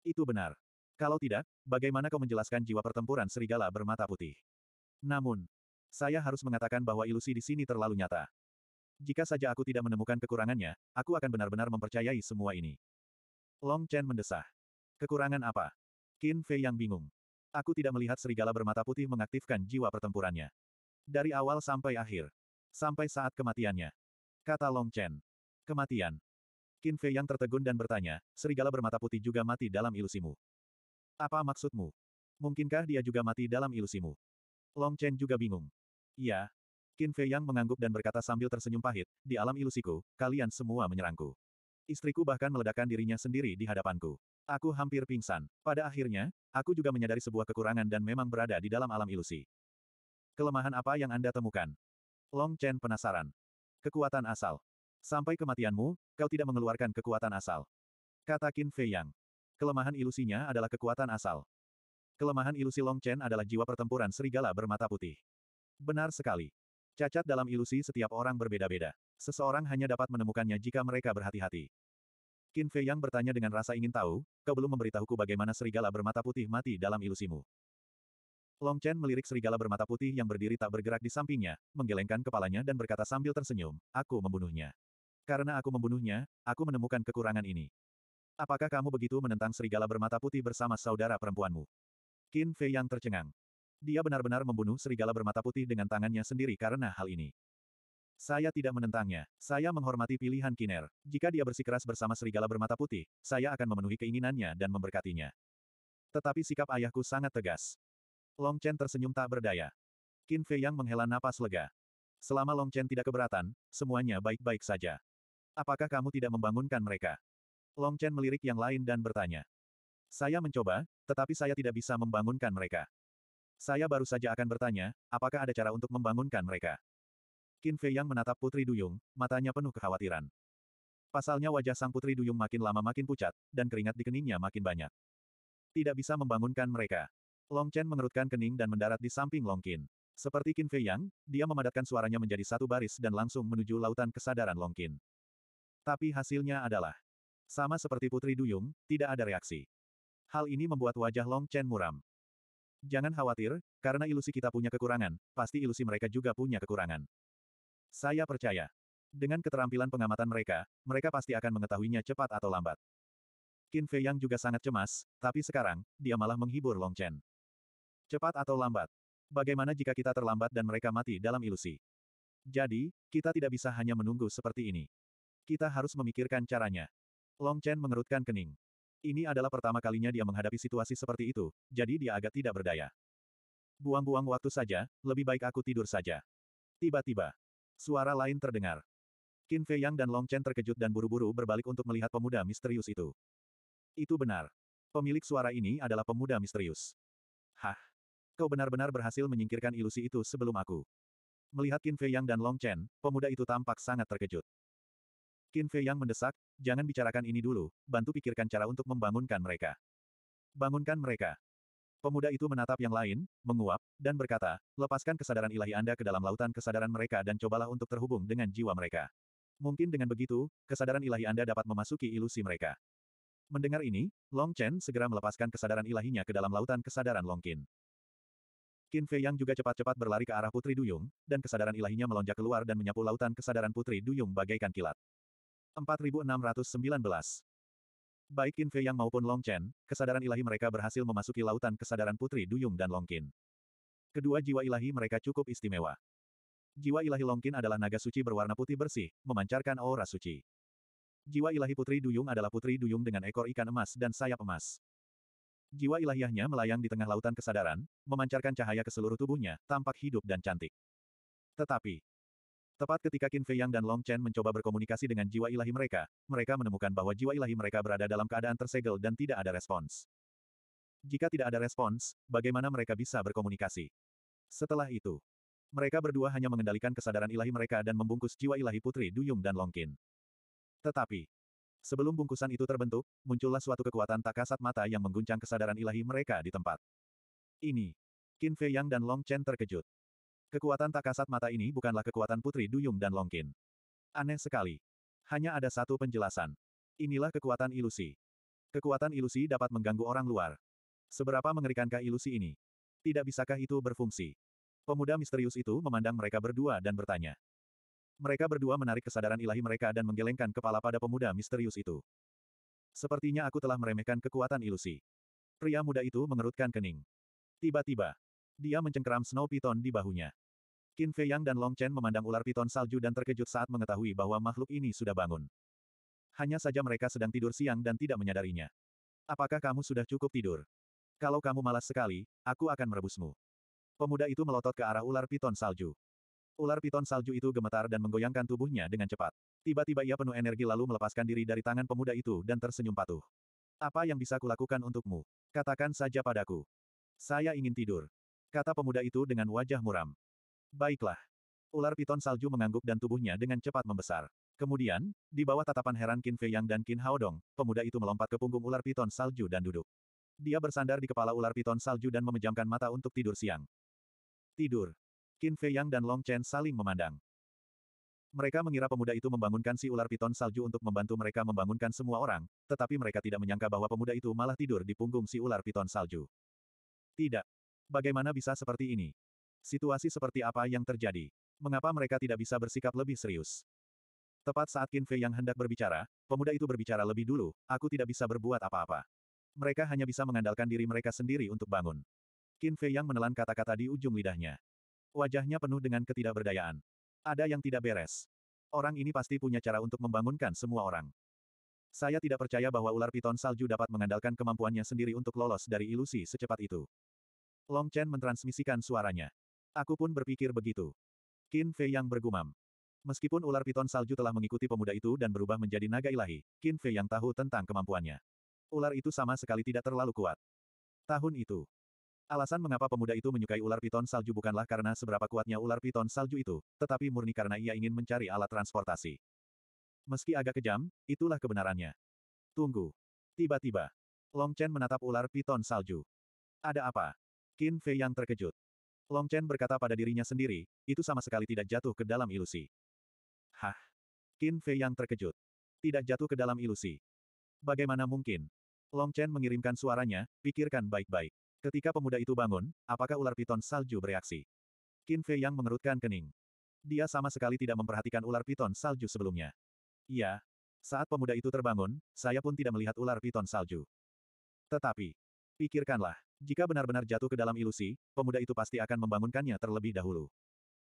Itu benar. Kalau tidak, bagaimana kau menjelaskan jiwa pertempuran serigala bermata putih? Namun, saya harus mengatakan bahwa ilusi di sini terlalu nyata. Jika saja aku tidak menemukan kekurangannya, aku akan benar-benar mempercayai semua ini. Long Chen mendesah. Kekurangan apa? Qin Fei yang bingung. Aku tidak melihat serigala bermata putih mengaktifkan jiwa pertempurannya. Dari awal sampai akhir. Sampai saat kematiannya. Kata Long Chen. Kematian. Qin Fei yang tertegun dan bertanya, serigala bermata putih juga mati dalam ilusimu. Apa maksudmu? Mungkinkah dia juga mati dalam ilusimu? Long Chen juga bingung. Iya, Qin Fei Yang mengangguk dan berkata sambil tersenyum pahit, di alam ilusiku, kalian semua menyerangku. Istriku bahkan meledakkan dirinya sendiri di hadapanku. Aku hampir pingsan. Pada akhirnya, aku juga menyadari sebuah kekurangan dan memang berada di dalam alam ilusi. Kelemahan apa yang Anda temukan? Long Chen penasaran. Kekuatan asal. Sampai kematianmu, kau tidak mengeluarkan kekuatan asal. Kata Qin Fei Yang. Kelemahan ilusinya adalah kekuatan asal. Kelemahan ilusi Long Chen adalah jiwa pertempuran serigala bermata putih. Benar sekali. Cacat dalam ilusi setiap orang berbeda-beda. Seseorang hanya dapat menemukannya jika mereka berhati-hati. Qin Fei Yang bertanya dengan rasa ingin tahu, kau belum memberitahuku bagaimana serigala bermata putih mati dalam ilusimu. Long Chen melirik serigala bermata putih yang berdiri tak bergerak di sampingnya, menggelengkan kepalanya dan berkata sambil tersenyum, aku membunuhnya. Karena aku membunuhnya, aku menemukan kekurangan ini. Apakah kamu begitu menentang serigala bermata putih bersama saudara perempuanmu? Qin Fei Yang tercengang. Dia benar-benar membunuh serigala bermata putih dengan tangannya sendiri karena hal ini. Saya tidak menentangnya. Saya menghormati pilihan Kiner. Jika dia bersikeras bersama serigala bermata putih, saya akan memenuhi keinginannya dan memberkatinya. Tetapi sikap ayahku sangat tegas. Long Chen tersenyum tak berdaya. Qin Fei Yang menghela napas lega. Selama Long Chen tidak keberatan, semuanya baik-baik saja. Apakah kamu tidak membangunkan mereka? Long Chen melirik yang lain dan bertanya. Saya mencoba, tetapi saya tidak bisa membangunkan mereka. Saya baru saja akan bertanya, apakah ada cara untuk membangunkan mereka? Qin Fei yang menatap Putri Duyung, matanya penuh kekhawatiran. Pasalnya wajah sang Putri Duyung makin lama makin pucat, dan keringat di keningnya makin banyak. Tidak bisa membangunkan mereka. Long Chen mengerutkan kening dan mendarat di samping Long Qin. Seperti Qin Fei Yang, dia memadatkan suaranya menjadi satu baris dan langsung menuju lautan kesadaran Long Qin. Tapi hasilnya adalah sama seperti Putri Duyung, tidak ada reaksi. Hal ini membuat wajah Long Chen muram. Jangan khawatir, karena ilusi kita punya kekurangan, pasti ilusi mereka juga punya kekurangan. Saya percaya. Dengan keterampilan pengamatan mereka, mereka pasti akan mengetahuinya cepat atau lambat. Qin Fei Yang juga sangat cemas, tapi sekarang, dia malah menghibur Long Chen. Cepat atau lambat? Bagaimana jika kita terlambat dan mereka mati dalam ilusi? Jadi, kita tidak bisa hanya menunggu seperti ini. Kita harus memikirkan caranya. Long Chen mengerutkan kening. Ini adalah pertama kalinya dia menghadapi situasi seperti itu, jadi dia agak tidak berdaya. Buang-buang waktu saja, lebih baik aku tidur saja. Tiba-tiba, suara lain terdengar. Qin Fei Yang dan Long Chen terkejut dan buru-buru berbalik untuk melihat pemuda misterius itu. Itu benar. Pemilik suara ini adalah pemuda misterius. Hah? Kau benar-benar berhasil menyingkirkan ilusi itu sebelum aku. Melihat Qin Fei Yang dan Long Chen, pemuda itu tampak sangat terkejut. Qin Fei yang mendesak, jangan bicarakan ini dulu, bantu pikirkan cara untuk membangunkan mereka. Bangunkan mereka. Pemuda itu menatap yang lain, menguap, dan berkata, lepaskan kesadaran ilahi Anda ke dalam lautan kesadaran mereka dan cobalah untuk terhubung dengan jiwa mereka. Mungkin dengan begitu, kesadaran ilahi Anda dapat memasuki ilusi mereka. Mendengar ini, Long Chen segera melepaskan kesadaran ilahinya ke dalam lautan kesadaran Long Qin. Qin Fei Yang juga cepat-cepat berlari ke arah Putri Duyung, dan kesadaran ilahinya melonjak keluar dan menyapu lautan kesadaran Putri Duyung bagaikan kilat. 4619. Baik Qin Fei Yang maupun Long Chen, kesadaran ilahi mereka berhasil memasuki lautan kesadaran Putri Duyung dan Long Qin. Kedua jiwa ilahi mereka cukup istimewa. Jiwa ilahi Long Qin adalah naga suci berwarna putih bersih, memancarkan aura suci. Jiwa ilahi Putri Duyung adalah Putri Duyung dengan ekor ikan emas dan sayap emas. Jiwa ilahiyahnya melayang di tengah lautan kesadaran, memancarkan cahaya ke seluruh tubuhnya, tampak hidup dan cantik. Tetapi, Tepat ketika Qin Fei Yang dan Long Chen mencoba berkomunikasi dengan jiwa ilahi mereka, mereka menemukan bahwa jiwa ilahi mereka berada dalam keadaan tersegel dan tidak ada respons. Jika tidak ada respons, bagaimana mereka bisa berkomunikasi? Setelah itu, mereka berdua hanya mengendalikan kesadaran ilahi mereka dan membungkus jiwa ilahi Putri Duyung dan Long Qin. Tetapi, sebelum bungkusan itu terbentuk, muncullah suatu kekuatan tak kasat mata yang mengguncang kesadaran ilahi mereka di tempat. Ini, Qin Fei Yang dan Long Chen terkejut. Kekuatan tak kasat mata ini bukanlah kekuatan Putri Duyung dan Longkin. Aneh sekali. Hanya ada satu penjelasan. Inilah kekuatan ilusi. Kekuatan ilusi dapat mengganggu orang luar. Seberapa mengerikankah ilusi ini? Tidak bisakah itu berfungsi? Pemuda misterius itu memandang mereka berdua dan bertanya. Mereka berdua menarik kesadaran ilahi mereka dan menggelengkan kepala pada pemuda misterius itu. Sepertinya aku telah meremehkan kekuatan ilusi. Pria muda itu mengerutkan kening. Tiba-tiba, dia mencengkeram Snow Python di bahunya. Qin Fei Yang dan Long Chen memandang ular piton salju dan terkejut saat mengetahui bahwa makhluk ini sudah bangun. Hanya saja mereka sedang tidur siang dan tidak menyadarinya. Apakah kamu sudah cukup tidur? Kalau kamu malas sekali, aku akan merebusmu. Pemuda itu melotot ke arah ular piton salju. Ular piton salju itu gemetar dan menggoyangkan tubuhnya dengan cepat. Tiba-tiba ia penuh energi lalu melepaskan diri dari tangan pemuda itu dan tersenyum patuh. Apa yang bisa kulakukan untukmu? Katakan saja padaku. Saya ingin tidur. Kata pemuda itu dengan wajah muram. Baiklah. Ular piton salju mengangguk dan tubuhnya dengan cepat membesar. Kemudian, di bawah tatapan heran Qin Fei Yang dan Qin Dong, pemuda itu melompat ke punggung ular piton salju dan duduk. Dia bersandar di kepala ular piton salju dan memejamkan mata untuk tidur siang. Tidur. Qin Fei Yang dan Long Chen saling memandang. Mereka mengira pemuda itu membangunkan si ular piton salju untuk membantu mereka membangunkan semua orang, tetapi mereka tidak menyangka bahwa pemuda itu malah tidur di punggung si ular piton salju. Tidak, Bagaimana bisa seperti ini? Situasi seperti apa yang terjadi? Mengapa mereka tidak bisa bersikap lebih serius? Tepat saat Qin Fei yang hendak berbicara, pemuda itu berbicara lebih dulu, aku tidak bisa berbuat apa-apa. Mereka hanya bisa mengandalkan diri mereka sendiri untuk bangun. Qin Fei yang menelan kata-kata di ujung lidahnya. Wajahnya penuh dengan ketidakberdayaan. Ada yang tidak beres. Orang ini pasti punya cara untuk membangunkan semua orang. Saya tidak percaya bahwa ular piton salju dapat mengandalkan kemampuannya sendiri untuk lolos dari ilusi secepat itu. Long Chen mentransmisikan suaranya. Aku pun berpikir begitu. Qin Fei yang bergumam. Meskipun ular piton salju telah mengikuti pemuda itu dan berubah menjadi naga ilahi, Qin Fei yang tahu tentang kemampuannya. Ular itu sama sekali tidak terlalu kuat. Tahun itu. Alasan mengapa pemuda itu menyukai ular piton salju bukanlah karena seberapa kuatnya ular piton salju itu, tetapi murni karena ia ingin mencari alat transportasi. Meski agak kejam, itulah kebenarannya. Tunggu. Tiba-tiba. Long Chen menatap ular piton salju. Ada apa? Qin Fei yang terkejut. Long Chen berkata pada dirinya sendiri, itu sama sekali tidak jatuh ke dalam ilusi. Hah? Qin Fei yang terkejut. Tidak jatuh ke dalam ilusi. Bagaimana mungkin? Long Chen mengirimkan suaranya, pikirkan baik-baik. Ketika pemuda itu bangun, apakah ular piton salju bereaksi? Qin Fei yang mengerutkan kening. Dia sama sekali tidak memperhatikan ular piton salju sebelumnya. Iya. Saat pemuda itu terbangun, saya pun tidak melihat ular piton salju. Tetapi, pikirkanlah. Jika benar-benar jatuh ke dalam ilusi, pemuda itu pasti akan membangunkannya terlebih dahulu.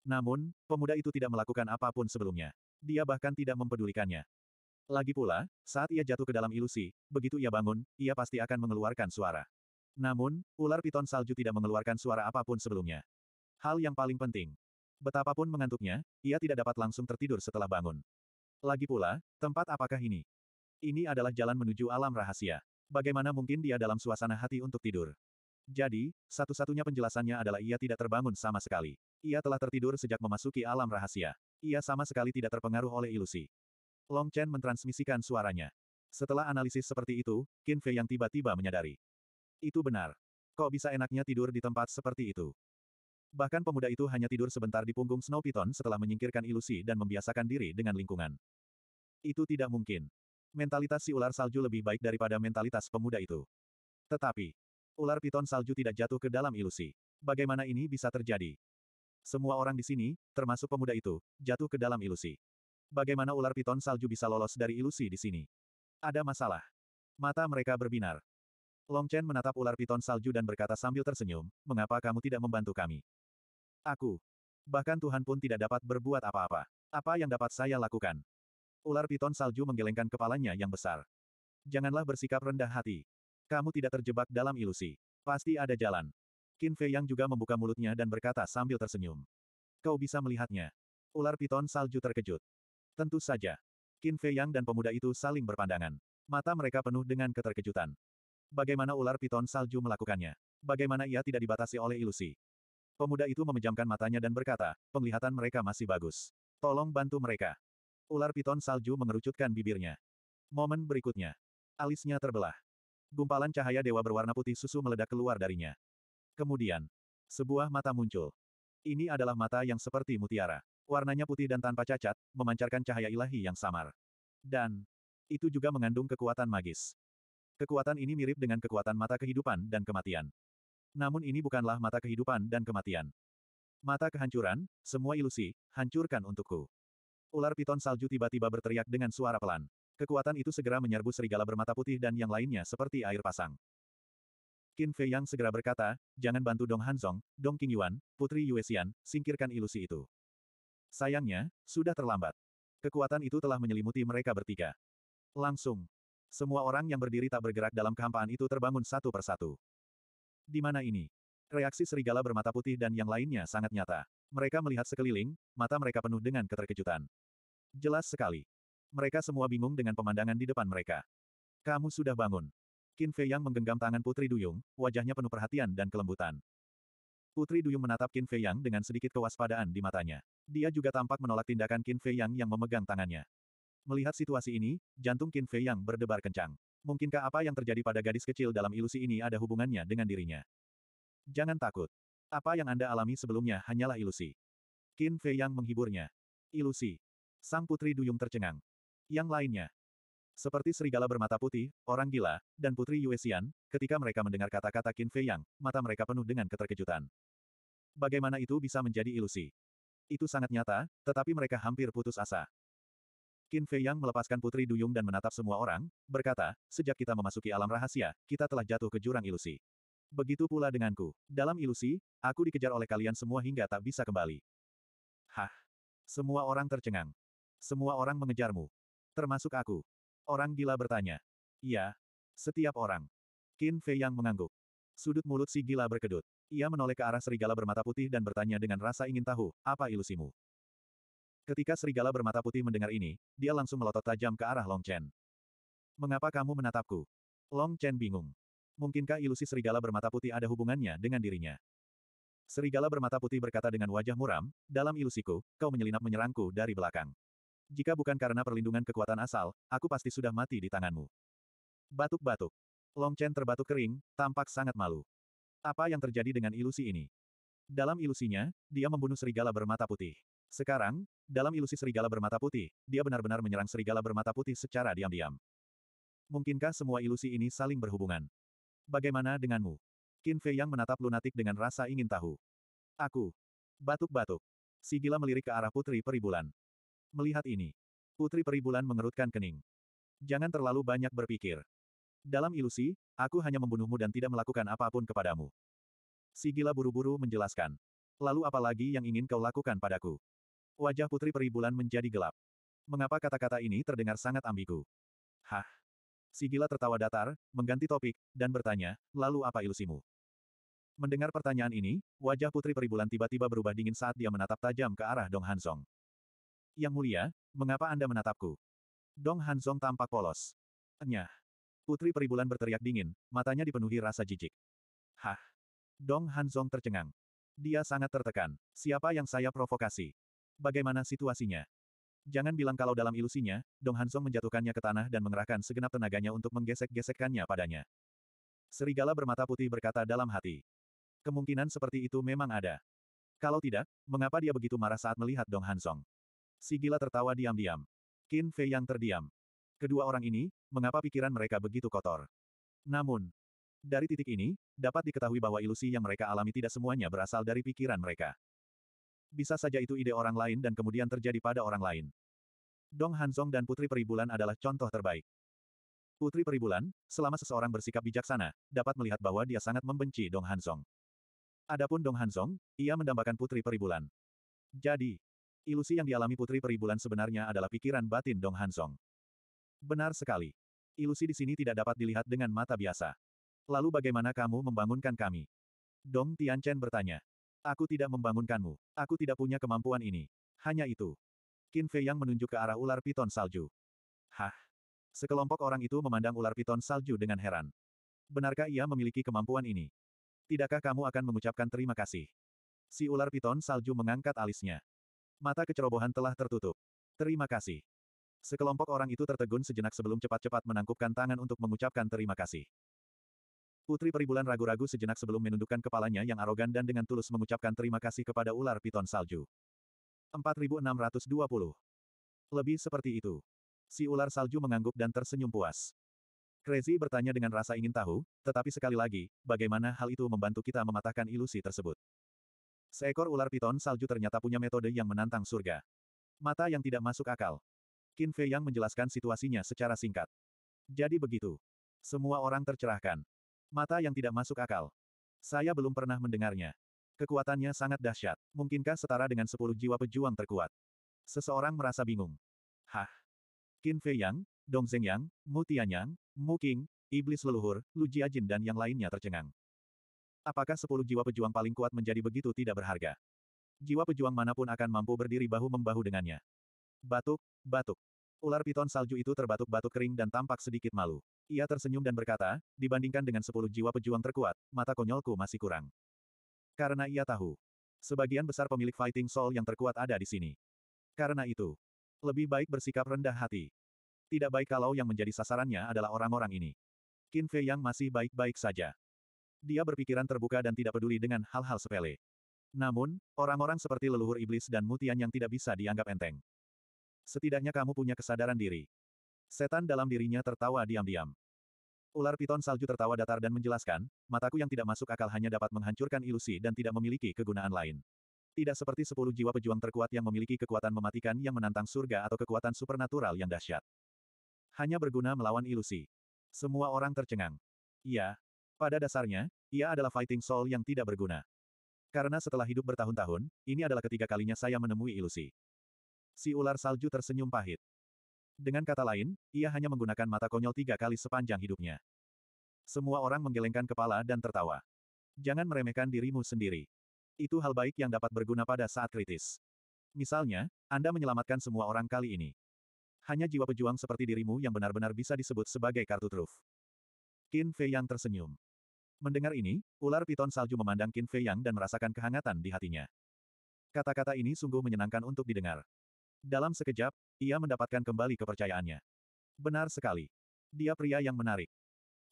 Namun, pemuda itu tidak melakukan apapun sebelumnya. Dia bahkan tidak mempedulikannya. Lagi pula, saat ia jatuh ke dalam ilusi, begitu ia bangun, ia pasti akan mengeluarkan suara. Namun, ular piton salju tidak mengeluarkan suara apapun sebelumnya. Hal yang paling penting. Betapapun mengantuknya, ia tidak dapat langsung tertidur setelah bangun. Lagi pula, tempat apakah ini? Ini adalah jalan menuju alam rahasia. Bagaimana mungkin dia dalam suasana hati untuk tidur? Jadi, satu-satunya penjelasannya adalah ia tidak terbangun sama sekali. Ia telah tertidur sejak memasuki alam rahasia. Ia sama sekali tidak terpengaruh oleh ilusi. Long Chen mentransmisikan suaranya. Setelah analisis seperti itu, Qin Fei yang tiba-tiba menyadari. Itu benar. Kok bisa enaknya tidur di tempat seperti itu? Bahkan pemuda itu hanya tidur sebentar di punggung Snow Python setelah menyingkirkan ilusi dan membiasakan diri dengan lingkungan. Itu tidak mungkin. Mentalitas si ular salju lebih baik daripada mentalitas pemuda itu. Tetapi, Ular piton salju tidak jatuh ke dalam ilusi. Bagaimana ini bisa terjadi? Semua orang di sini, termasuk pemuda itu, jatuh ke dalam ilusi. Bagaimana ular piton salju bisa lolos dari ilusi di sini? Ada masalah. Mata mereka berbinar. Long Chen menatap ular piton salju dan berkata sambil tersenyum, mengapa kamu tidak membantu kami? Aku. Bahkan Tuhan pun tidak dapat berbuat apa-apa. Apa yang dapat saya lakukan? Ular piton salju menggelengkan kepalanya yang besar. Janganlah bersikap rendah hati. Kamu tidak terjebak dalam ilusi. Pasti ada jalan. Qin Fei yang juga membuka mulutnya dan berkata sambil tersenyum. Kau bisa melihatnya. Ular piton salju terkejut. Tentu saja. Qin Fei yang dan pemuda itu saling berpandangan. Mata mereka penuh dengan keterkejutan. Bagaimana ular piton salju melakukannya? Bagaimana ia tidak dibatasi oleh ilusi? Pemuda itu memejamkan matanya dan berkata, penglihatan mereka masih bagus. Tolong bantu mereka. Ular piton salju mengerucutkan bibirnya. Momen berikutnya. Alisnya terbelah. Gumpalan cahaya dewa berwarna putih susu meledak keluar darinya. Kemudian, sebuah mata muncul. Ini adalah mata yang seperti mutiara. Warnanya putih dan tanpa cacat, memancarkan cahaya ilahi yang samar. Dan, itu juga mengandung kekuatan magis. Kekuatan ini mirip dengan kekuatan mata kehidupan dan kematian. Namun ini bukanlah mata kehidupan dan kematian. Mata kehancuran, semua ilusi, hancurkan untukku. Ular piton salju tiba-tiba berteriak dengan suara pelan. Kekuatan itu segera menyerbu serigala bermata putih dan yang lainnya seperti air pasang. Qin Fei Yang segera berkata, jangan bantu Dong Hanzong, Dong Qingyuan, Putri Yuexian, singkirkan ilusi itu. Sayangnya, sudah terlambat. Kekuatan itu telah menyelimuti mereka bertiga. Langsung. Semua orang yang berdiri tak bergerak dalam kehampaan itu terbangun satu persatu. Di mana ini? Reaksi serigala bermata putih dan yang lainnya sangat nyata. Mereka melihat sekeliling, mata mereka penuh dengan keterkejutan. Jelas sekali. Mereka semua bingung dengan pemandangan di depan mereka. Kamu sudah bangun. Qin Fei Yang menggenggam tangan Putri Duyung, wajahnya penuh perhatian dan kelembutan. Putri Duyung menatap Qin Fei Yang dengan sedikit kewaspadaan di matanya. Dia juga tampak menolak tindakan Qin Fei Yang yang memegang tangannya. Melihat situasi ini, jantung Qin Fei Yang berdebar kencang. Mungkinkah apa yang terjadi pada gadis kecil dalam ilusi ini ada hubungannya dengan dirinya? Jangan takut. Apa yang Anda alami sebelumnya hanyalah ilusi. Qin Fei Yang menghiburnya. Ilusi. Sang putri Duyung tercengang. Yang lainnya. Seperti serigala bermata putih, orang gila, dan putri Yuexian, ketika mereka mendengar kata-kata Qin Fei Yang, mata mereka penuh dengan keterkejutan. Bagaimana itu bisa menjadi ilusi? Itu sangat nyata, tetapi mereka hampir putus asa. Qin Fei Yang melepaskan Putri Duyung dan menatap semua orang, berkata, sejak kita memasuki alam rahasia, kita telah jatuh ke jurang ilusi. Begitu pula denganku. Dalam ilusi, aku dikejar oleh kalian semua hingga tak bisa kembali. Hah? Semua orang tercengang. Semua orang mengejarmu. Termasuk aku. Orang gila bertanya. Iya. Setiap orang. Qin Fei yang mengangguk. Sudut mulut si gila berkedut. Ia menoleh ke arah serigala bermata putih dan bertanya dengan rasa ingin tahu, apa ilusimu? Ketika serigala bermata putih mendengar ini, dia langsung melotot tajam ke arah Long Chen. Mengapa kamu menatapku? Long Chen bingung. Mungkinkah ilusi serigala bermata putih ada hubungannya dengan dirinya? Serigala bermata putih berkata dengan wajah muram, dalam ilusiku, kau menyelinap menyerangku dari belakang. Jika bukan karena perlindungan kekuatan asal, aku pasti sudah mati di tanganmu. Batuk-batuk. Long Chen terbatuk kering, tampak sangat malu. Apa yang terjadi dengan ilusi ini? Dalam ilusinya, dia membunuh serigala bermata putih. Sekarang, dalam ilusi serigala bermata putih, dia benar-benar menyerang serigala bermata putih secara diam-diam. Mungkinkah semua ilusi ini saling berhubungan? Bagaimana denganmu? Qin Fei yang menatap lunatik dengan rasa ingin tahu. Aku. Batuk-batuk. Si gila melirik ke arah putri peribulan. Melihat ini, Putri Peribulan mengerutkan kening. Jangan terlalu banyak berpikir. Dalam ilusi, aku hanya membunuhmu dan tidak melakukan apapun kepadamu. Sigila buru-buru menjelaskan. Lalu apa lagi yang ingin kau lakukan padaku? Wajah Putri Peribulan menjadi gelap. Mengapa kata-kata ini terdengar sangat ambigu? Hah? Sigila tertawa datar, mengganti topik, dan bertanya, lalu apa ilusimu? Mendengar pertanyaan ini, wajah Putri Peribulan tiba-tiba berubah dingin saat dia menatap tajam ke arah Dong Hansong. Yang mulia, mengapa Anda menatapku? Dong Hanzong tampak polos. Enyah. Putri Peribulan berteriak dingin, matanya dipenuhi rasa jijik. Hah. Dong Hanzong tercengang. Dia sangat tertekan. Siapa yang saya provokasi? Bagaimana situasinya? Jangan bilang kalau dalam ilusinya, Dong Hanzong menjatuhkannya ke tanah dan mengerahkan segenap tenaganya untuk menggesek-gesekkannya padanya. Serigala bermata putih berkata dalam hati. Kemungkinan seperti itu memang ada. Kalau tidak, mengapa dia begitu marah saat melihat Dong Hansong? Si gila tertawa diam-diam. Qin Fei yang terdiam. Kedua orang ini, mengapa pikiran mereka begitu kotor? Namun, dari titik ini, dapat diketahui bahwa ilusi yang mereka alami tidak semuanya berasal dari pikiran mereka. Bisa saja itu ide orang lain dan kemudian terjadi pada orang lain. Dong Hanzong dan Putri Peribulan adalah contoh terbaik. Putri Peribulan, selama seseorang bersikap bijaksana, dapat melihat bahwa dia sangat membenci Dong Hanzong. Adapun Dong Hanzong, ia mendambakan Putri Peribulan. Jadi, Ilusi yang dialami Putri Peribulan sebenarnya adalah pikiran batin Dong Hansong. Benar sekali. Ilusi di sini tidak dapat dilihat dengan mata biasa. Lalu bagaimana kamu membangunkan kami? Dong Tianchen bertanya. Aku tidak membangunkanmu. Aku tidak punya kemampuan ini. Hanya itu. Qin Fei yang menunjuk ke arah ular piton salju. Hah? Sekelompok orang itu memandang ular piton salju dengan heran. Benarkah ia memiliki kemampuan ini? Tidakkah kamu akan mengucapkan terima kasih? Si ular piton salju mengangkat alisnya. Mata kecerobohan telah tertutup. Terima kasih. Sekelompok orang itu tertegun sejenak sebelum cepat-cepat menangkupkan tangan untuk mengucapkan terima kasih. Putri Peribulan ragu-ragu sejenak sebelum menundukkan kepalanya yang arogan dan dengan tulus mengucapkan terima kasih kepada ular piton salju. 4620. Lebih seperti itu. Si ular salju mengangguk dan tersenyum puas. Crazy bertanya dengan rasa ingin tahu, tetapi sekali lagi, bagaimana hal itu membantu kita mematahkan ilusi tersebut? Seekor ular piton salju ternyata punya metode yang menantang surga. Mata yang tidak masuk akal. Qin Fei yang menjelaskan situasinya secara singkat. Jadi begitu. Semua orang tercerahkan. Mata yang tidak masuk akal. Saya belum pernah mendengarnya. Kekuatannya sangat dahsyat. Mungkinkah setara dengan sepuluh jiwa pejuang terkuat? Seseorang merasa bingung. Hah? Qin Fei Yang, Dong Zeng Yang, Mu Tianyang, Mu King, Iblis Leluhur, Lu Jiajin dan yang lainnya tercengang. Apakah sepuluh jiwa pejuang paling kuat menjadi begitu tidak berharga? Jiwa pejuang manapun akan mampu berdiri bahu-membahu dengannya. Batuk, batuk. Ular piton salju itu terbatuk-batuk kering dan tampak sedikit malu. Ia tersenyum dan berkata, dibandingkan dengan sepuluh jiwa pejuang terkuat, mata konyolku masih kurang. Karena ia tahu. Sebagian besar pemilik fighting soul yang terkuat ada di sini. Karena itu, lebih baik bersikap rendah hati. Tidak baik kalau yang menjadi sasarannya adalah orang-orang ini. Qin Fei yang masih baik-baik saja. Dia berpikiran terbuka dan tidak peduli dengan hal-hal sepele. Namun, orang-orang seperti leluhur iblis dan mutian yang tidak bisa dianggap enteng. Setidaknya kamu punya kesadaran diri. Setan dalam dirinya tertawa diam-diam. Ular piton salju tertawa datar dan menjelaskan, mataku yang tidak masuk akal hanya dapat menghancurkan ilusi dan tidak memiliki kegunaan lain. Tidak seperti sepuluh jiwa pejuang terkuat yang memiliki kekuatan mematikan yang menantang surga atau kekuatan supernatural yang dahsyat. Hanya berguna melawan ilusi. Semua orang tercengang. Iya, pada dasarnya, ia adalah fighting soul yang tidak berguna. Karena setelah hidup bertahun-tahun, ini adalah ketiga kalinya saya menemui ilusi. Si ular salju tersenyum pahit. Dengan kata lain, ia hanya menggunakan mata konyol tiga kali sepanjang hidupnya. Semua orang menggelengkan kepala dan tertawa. Jangan meremehkan dirimu sendiri. Itu hal baik yang dapat berguna pada saat kritis. Misalnya, Anda menyelamatkan semua orang kali ini. Hanya jiwa pejuang seperti dirimu yang benar-benar bisa disebut sebagai kartu truf. Qin Fei yang tersenyum. Mendengar ini, ular piton salju memandang Qin Fei Yang dan merasakan kehangatan di hatinya. Kata-kata ini sungguh menyenangkan untuk didengar. Dalam sekejap, ia mendapatkan kembali kepercayaannya. Benar sekali. Dia pria yang menarik.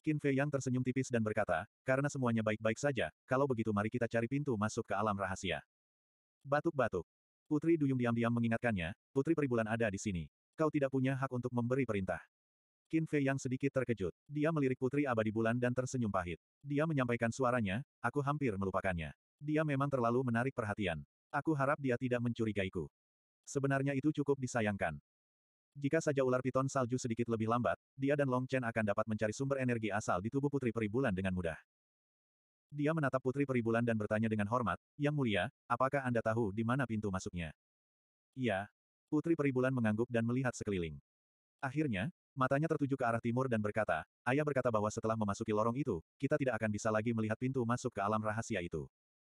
Qin Fei Yang tersenyum tipis dan berkata, karena semuanya baik-baik saja, kalau begitu mari kita cari pintu masuk ke alam rahasia. Batuk-batuk. Putri Duyung diam-diam mengingatkannya, Putri Peribulan ada di sini. Kau tidak punya hak untuk memberi perintah. Qin Fei yang sedikit terkejut. Dia melirik putri abadi bulan dan tersenyum pahit. Dia menyampaikan suaranya, aku hampir melupakannya. Dia memang terlalu menarik perhatian. Aku harap dia tidak mencurigaiku. Sebenarnya itu cukup disayangkan. Jika saja ular piton salju sedikit lebih lambat, dia dan Long Chen akan dapat mencari sumber energi asal di tubuh putri peribulan dengan mudah. Dia menatap putri peribulan dan bertanya dengan hormat, Yang mulia, apakah Anda tahu di mana pintu masuknya? Iya. Putri peribulan mengangguk dan melihat sekeliling. Akhirnya, Matanya tertuju ke arah timur dan berkata, Ayah berkata bahwa setelah memasuki lorong itu, kita tidak akan bisa lagi melihat pintu masuk ke alam rahasia itu.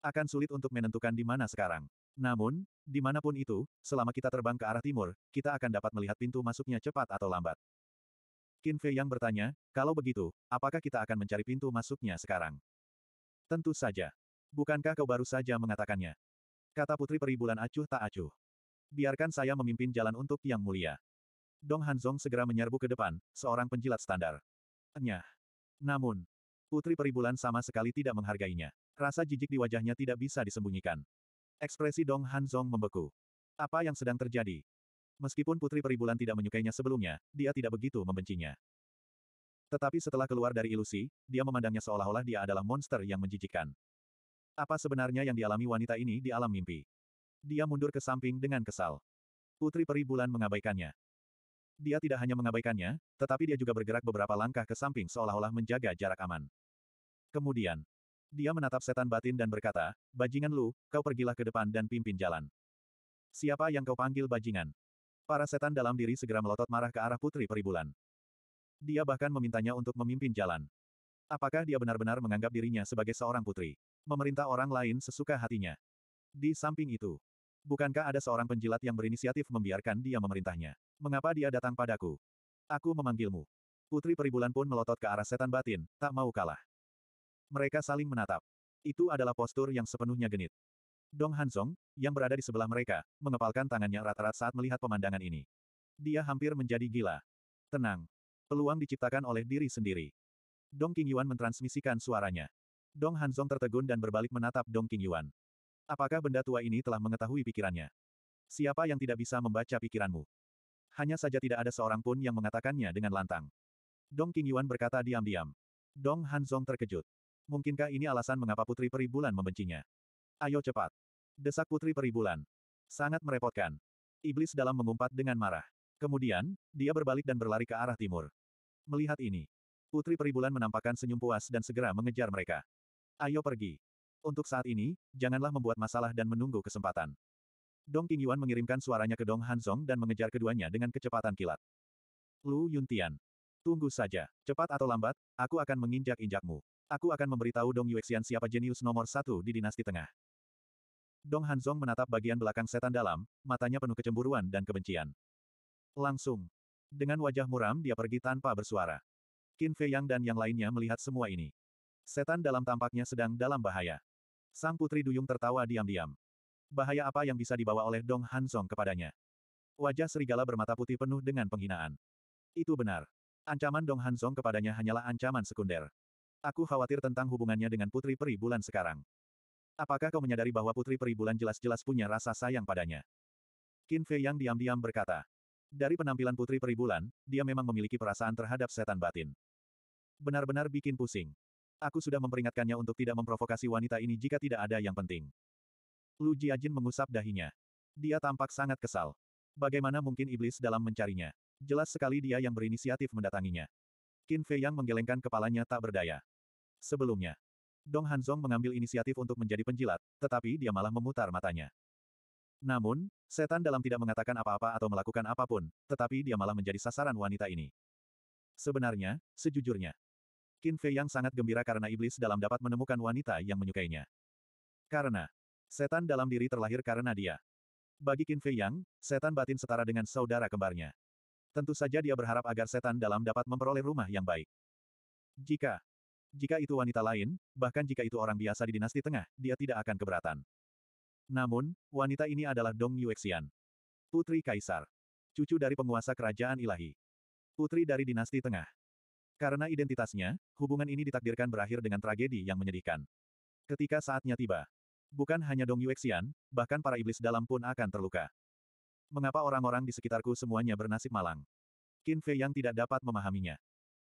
Akan sulit untuk menentukan di mana sekarang. Namun, dimanapun itu, selama kita terbang ke arah timur, kita akan dapat melihat pintu masuknya cepat atau lambat. Qin Fei yang bertanya, kalau begitu, apakah kita akan mencari pintu masuknya sekarang? Tentu saja. Bukankah kau baru saja mengatakannya? Kata Putri Peri Bulan acuh tak acuh. Biarkan saya memimpin jalan untuk Yang Mulia. Dong Hanzong segera menyerbu ke depan, seorang penjilat standar. Nyah. Namun, Putri Peribulan sama sekali tidak menghargainya. Rasa jijik di wajahnya tidak bisa disembunyikan. Ekspresi Dong Hanzong membeku. Apa yang sedang terjadi? Meskipun Putri Peribulan tidak menyukainya sebelumnya, dia tidak begitu membencinya. Tetapi setelah keluar dari ilusi, dia memandangnya seolah-olah dia adalah monster yang menjijikkan. Apa sebenarnya yang dialami wanita ini di alam mimpi? Dia mundur ke samping dengan kesal. Putri Peribulan mengabaikannya. Dia tidak hanya mengabaikannya, tetapi dia juga bergerak beberapa langkah ke samping seolah-olah menjaga jarak aman. Kemudian, dia menatap setan batin dan berkata, Bajingan Lu, kau pergilah ke depan dan pimpin jalan. Siapa yang kau panggil bajingan? Para setan dalam diri segera melotot marah ke arah Putri Peribulan. Dia bahkan memintanya untuk memimpin jalan. Apakah dia benar-benar menganggap dirinya sebagai seorang putri? Memerintah orang lain sesuka hatinya. Di samping itu, Bukankah ada seorang penjilat yang berinisiatif membiarkan dia memerintahnya? Mengapa dia datang padaku? Aku memanggilmu. Putri Peribulan pun melotot ke arah setan batin, tak mau kalah. Mereka saling menatap. Itu adalah postur yang sepenuhnya genit. Dong Hansong, yang berada di sebelah mereka, mengepalkan tangannya erat-erat saat melihat pemandangan ini. Dia hampir menjadi gila. Tenang. Peluang diciptakan oleh diri sendiri. Dong Qingyuan mentransmisikan suaranya. Dong Hansong tertegun dan berbalik menatap Dong Qingyuan. Apakah benda tua ini telah mengetahui pikirannya? Siapa yang tidak bisa membaca pikiranmu? Hanya saja tidak ada seorang pun yang mengatakannya dengan lantang. Dong Qingyuan berkata diam-diam. Dong Hanzong terkejut. Mungkinkah ini alasan mengapa Putri Peribulan membencinya? Ayo cepat. Desak Putri Peribulan. Sangat merepotkan. Iblis dalam mengumpat dengan marah. Kemudian, dia berbalik dan berlari ke arah timur. Melihat ini, Putri Peribulan menampakkan senyum puas dan segera mengejar mereka. Ayo pergi. Untuk saat ini, janganlah membuat masalah dan menunggu kesempatan. Dong Qingyuan mengirimkan suaranya ke Dong Hanzong dan mengejar keduanya dengan kecepatan kilat. Lu Yuntian. Tunggu saja. Cepat atau lambat, aku akan menginjak-injakmu. Aku akan memberitahu Dong Yuexian siapa jenius nomor satu di dinasti tengah. Dong Hanzong menatap bagian belakang setan dalam, matanya penuh kecemburuan dan kebencian. Langsung. Dengan wajah muram dia pergi tanpa bersuara. Qin Fei Yang dan yang lainnya melihat semua ini. Setan dalam tampaknya sedang dalam bahaya. Sang Putri Duyung tertawa diam-diam. Bahaya apa yang bisa dibawa oleh Dong Hansong kepadanya? Wajah serigala bermata putih penuh dengan penghinaan. Itu benar. Ancaman Dong Hansong kepadanya hanyalah ancaman sekunder. Aku khawatir tentang hubungannya dengan Putri Peri Bulan sekarang. Apakah kau menyadari bahwa Putri Peri Bulan jelas-jelas punya rasa sayang padanya? Qin Fei yang diam-diam berkata. Dari penampilan Putri Peri Bulan, dia memang memiliki perasaan terhadap setan batin. Benar-benar bikin pusing. Aku sudah memperingatkannya untuk tidak memprovokasi wanita ini jika tidak ada yang penting. Lu Jiajin mengusap dahinya. Dia tampak sangat kesal. Bagaimana mungkin iblis dalam mencarinya? Jelas sekali dia yang berinisiatif mendatanginya. Qin Fei Yang menggelengkan kepalanya tak berdaya. Sebelumnya, Dong Hanzong mengambil inisiatif untuk menjadi penjilat, tetapi dia malah memutar matanya. Namun, setan dalam tidak mengatakan apa-apa atau melakukan apapun, tetapi dia malah menjadi sasaran wanita ini. Sebenarnya, sejujurnya, Qin Fei yang sangat gembira karena iblis dalam dapat menemukan wanita yang menyukainya. Karena setan dalam diri terlahir karena dia. Bagi Qin Fei Yang, setan batin setara dengan saudara kembarnya. Tentu saja dia berharap agar setan dalam dapat memperoleh rumah yang baik. Jika jika itu wanita lain, bahkan jika itu orang biasa di dinasti tengah, dia tidak akan keberatan. Namun, wanita ini adalah Dong Yuexian. Putri Kaisar. Cucu dari penguasa kerajaan ilahi. Putri dari dinasti tengah. Karena identitasnya, hubungan ini ditakdirkan berakhir dengan tragedi yang menyedihkan. Ketika saatnya tiba, bukan hanya Dong Yuexian, bahkan para iblis dalam pun akan terluka. Mengapa orang-orang di sekitarku semuanya bernasib malang? Qin Fei yang tidak dapat memahaminya.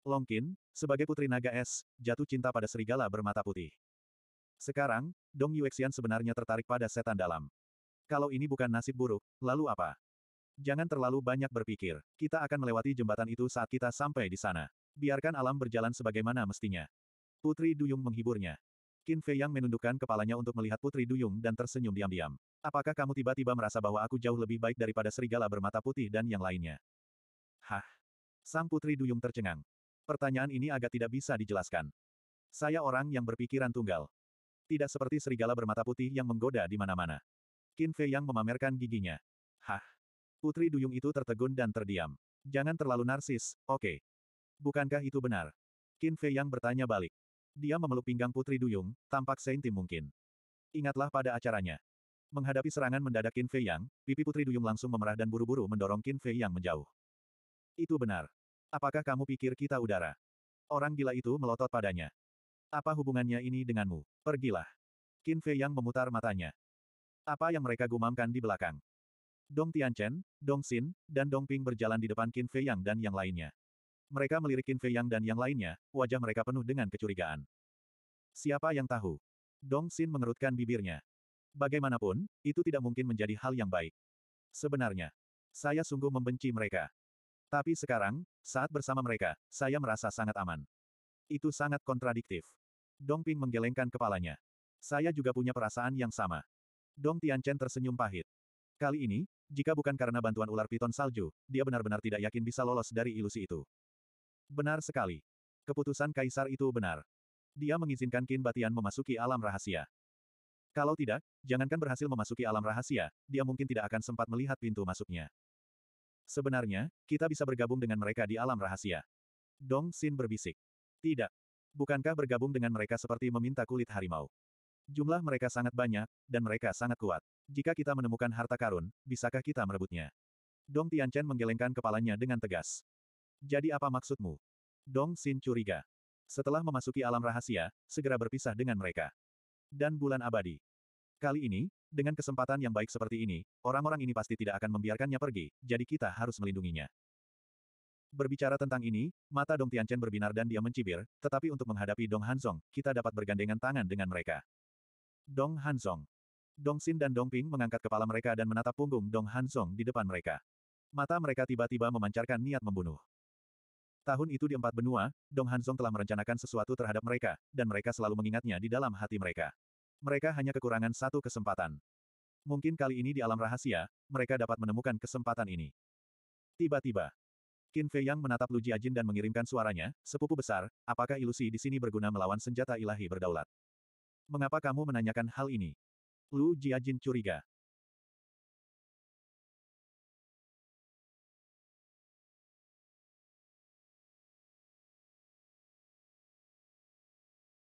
Long Qin, sebagai putri naga es, jatuh cinta pada serigala bermata putih. Sekarang, Dong Yuexian sebenarnya tertarik pada setan dalam. Kalau ini bukan nasib buruk, lalu apa? Jangan terlalu banyak berpikir. Kita akan melewati jembatan itu saat kita sampai di sana. Biarkan alam berjalan sebagaimana mestinya. Putri Duyung menghiburnya. Qin Fei Yang menundukkan kepalanya untuk melihat Putri Duyung dan tersenyum diam-diam. Apakah kamu tiba-tiba merasa bahwa aku jauh lebih baik daripada serigala bermata putih dan yang lainnya? Hah? Sang Putri Duyung tercengang. Pertanyaan ini agak tidak bisa dijelaskan. Saya orang yang berpikiran tunggal. Tidak seperti serigala bermata putih yang menggoda di mana-mana. Qin Fei Yang memamerkan giginya. Hah? Putri Duyung itu tertegun dan terdiam. Jangan terlalu narsis, oke. Okay. Bukankah itu benar? Qin Fei yang bertanya balik. Dia memeluk pinggang Putri Duyung, tampak seintim mungkin. Ingatlah pada acaranya. Menghadapi serangan mendadak Qin Fei Yang, pipi Putri Duyung langsung memerah dan buru-buru mendorong Qin Fei Yang menjauh. Itu benar. Apakah kamu pikir kita udara? Orang gila itu melotot padanya. Apa hubungannya ini denganmu? Pergilah. Qin Fei Yang memutar matanya. Apa yang mereka gumamkan di belakang? Dong Tianchen, Dong Xin, dan Dong Ping berjalan di depan Qin Fei Yang dan yang lainnya. Mereka melirikin Fei Yang dan yang lainnya, wajah mereka penuh dengan kecurigaan. Siapa yang tahu? Dong Xin mengerutkan bibirnya. Bagaimanapun, itu tidak mungkin menjadi hal yang baik. Sebenarnya, saya sungguh membenci mereka. Tapi sekarang, saat bersama mereka, saya merasa sangat aman. Itu sangat kontradiktif. Dong Ping menggelengkan kepalanya. Saya juga punya perasaan yang sama. Dong Tianchen tersenyum pahit. Kali ini, jika bukan karena bantuan ular piton salju, dia benar-benar tidak yakin bisa lolos dari ilusi itu. Benar sekali. Keputusan kaisar itu benar. Dia mengizinkan Qin Batian memasuki alam rahasia. Kalau tidak, jangankan berhasil memasuki alam rahasia, dia mungkin tidak akan sempat melihat pintu masuknya. Sebenarnya, kita bisa bergabung dengan mereka di alam rahasia. Dong Xin berbisik. Tidak. Bukankah bergabung dengan mereka seperti meminta kulit harimau? Jumlah mereka sangat banyak, dan mereka sangat kuat. Jika kita menemukan harta karun, bisakah kita merebutnya? Dong Tianchen menggelengkan kepalanya dengan tegas. Jadi apa maksudmu? Dong Xin curiga. Setelah memasuki alam rahasia, segera berpisah dengan mereka. Dan bulan abadi. Kali ini, dengan kesempatan yang baik seperti ini, orang-orang ini pasti tidak akan membiarkannya pergi, jadi kita harus melindunginya. Berbicara tentang ini, mata Dong Tianchen berbinar dan dia mencibir, tetapi untuk menghadapi Dong Hanzong, kita dapat bergandengan tangan dengan mereka. Dong Hanzong. Dong Xin dan Dong Ping mengangkat kepala mereka dan menatap punggung Dong Hanzong di depan mereka. Mata mereka tiba-tiba memancarkan niat membunuh. Tahun itu di empat benua, Dong Hanzong telah merencanakan sesuatu terhadap mereka, dan mereka selalu mengingatnya di dalam hati mereka. Mereka hanya kekurangan satu kesempatan. Mungkin kali ini di alam rahasia, mereka dapat menemukan kesempatan ini. Tiba-tiba, Qin Fei Yang menatap Lu Jiajin dan mengirimkan suaranya, sepupu besar, apakah ilusi di sini berguna melawan senjata ilahi berdaulat? Mengapa kamu menanyakan hal ini? Lu Jiajin curiga.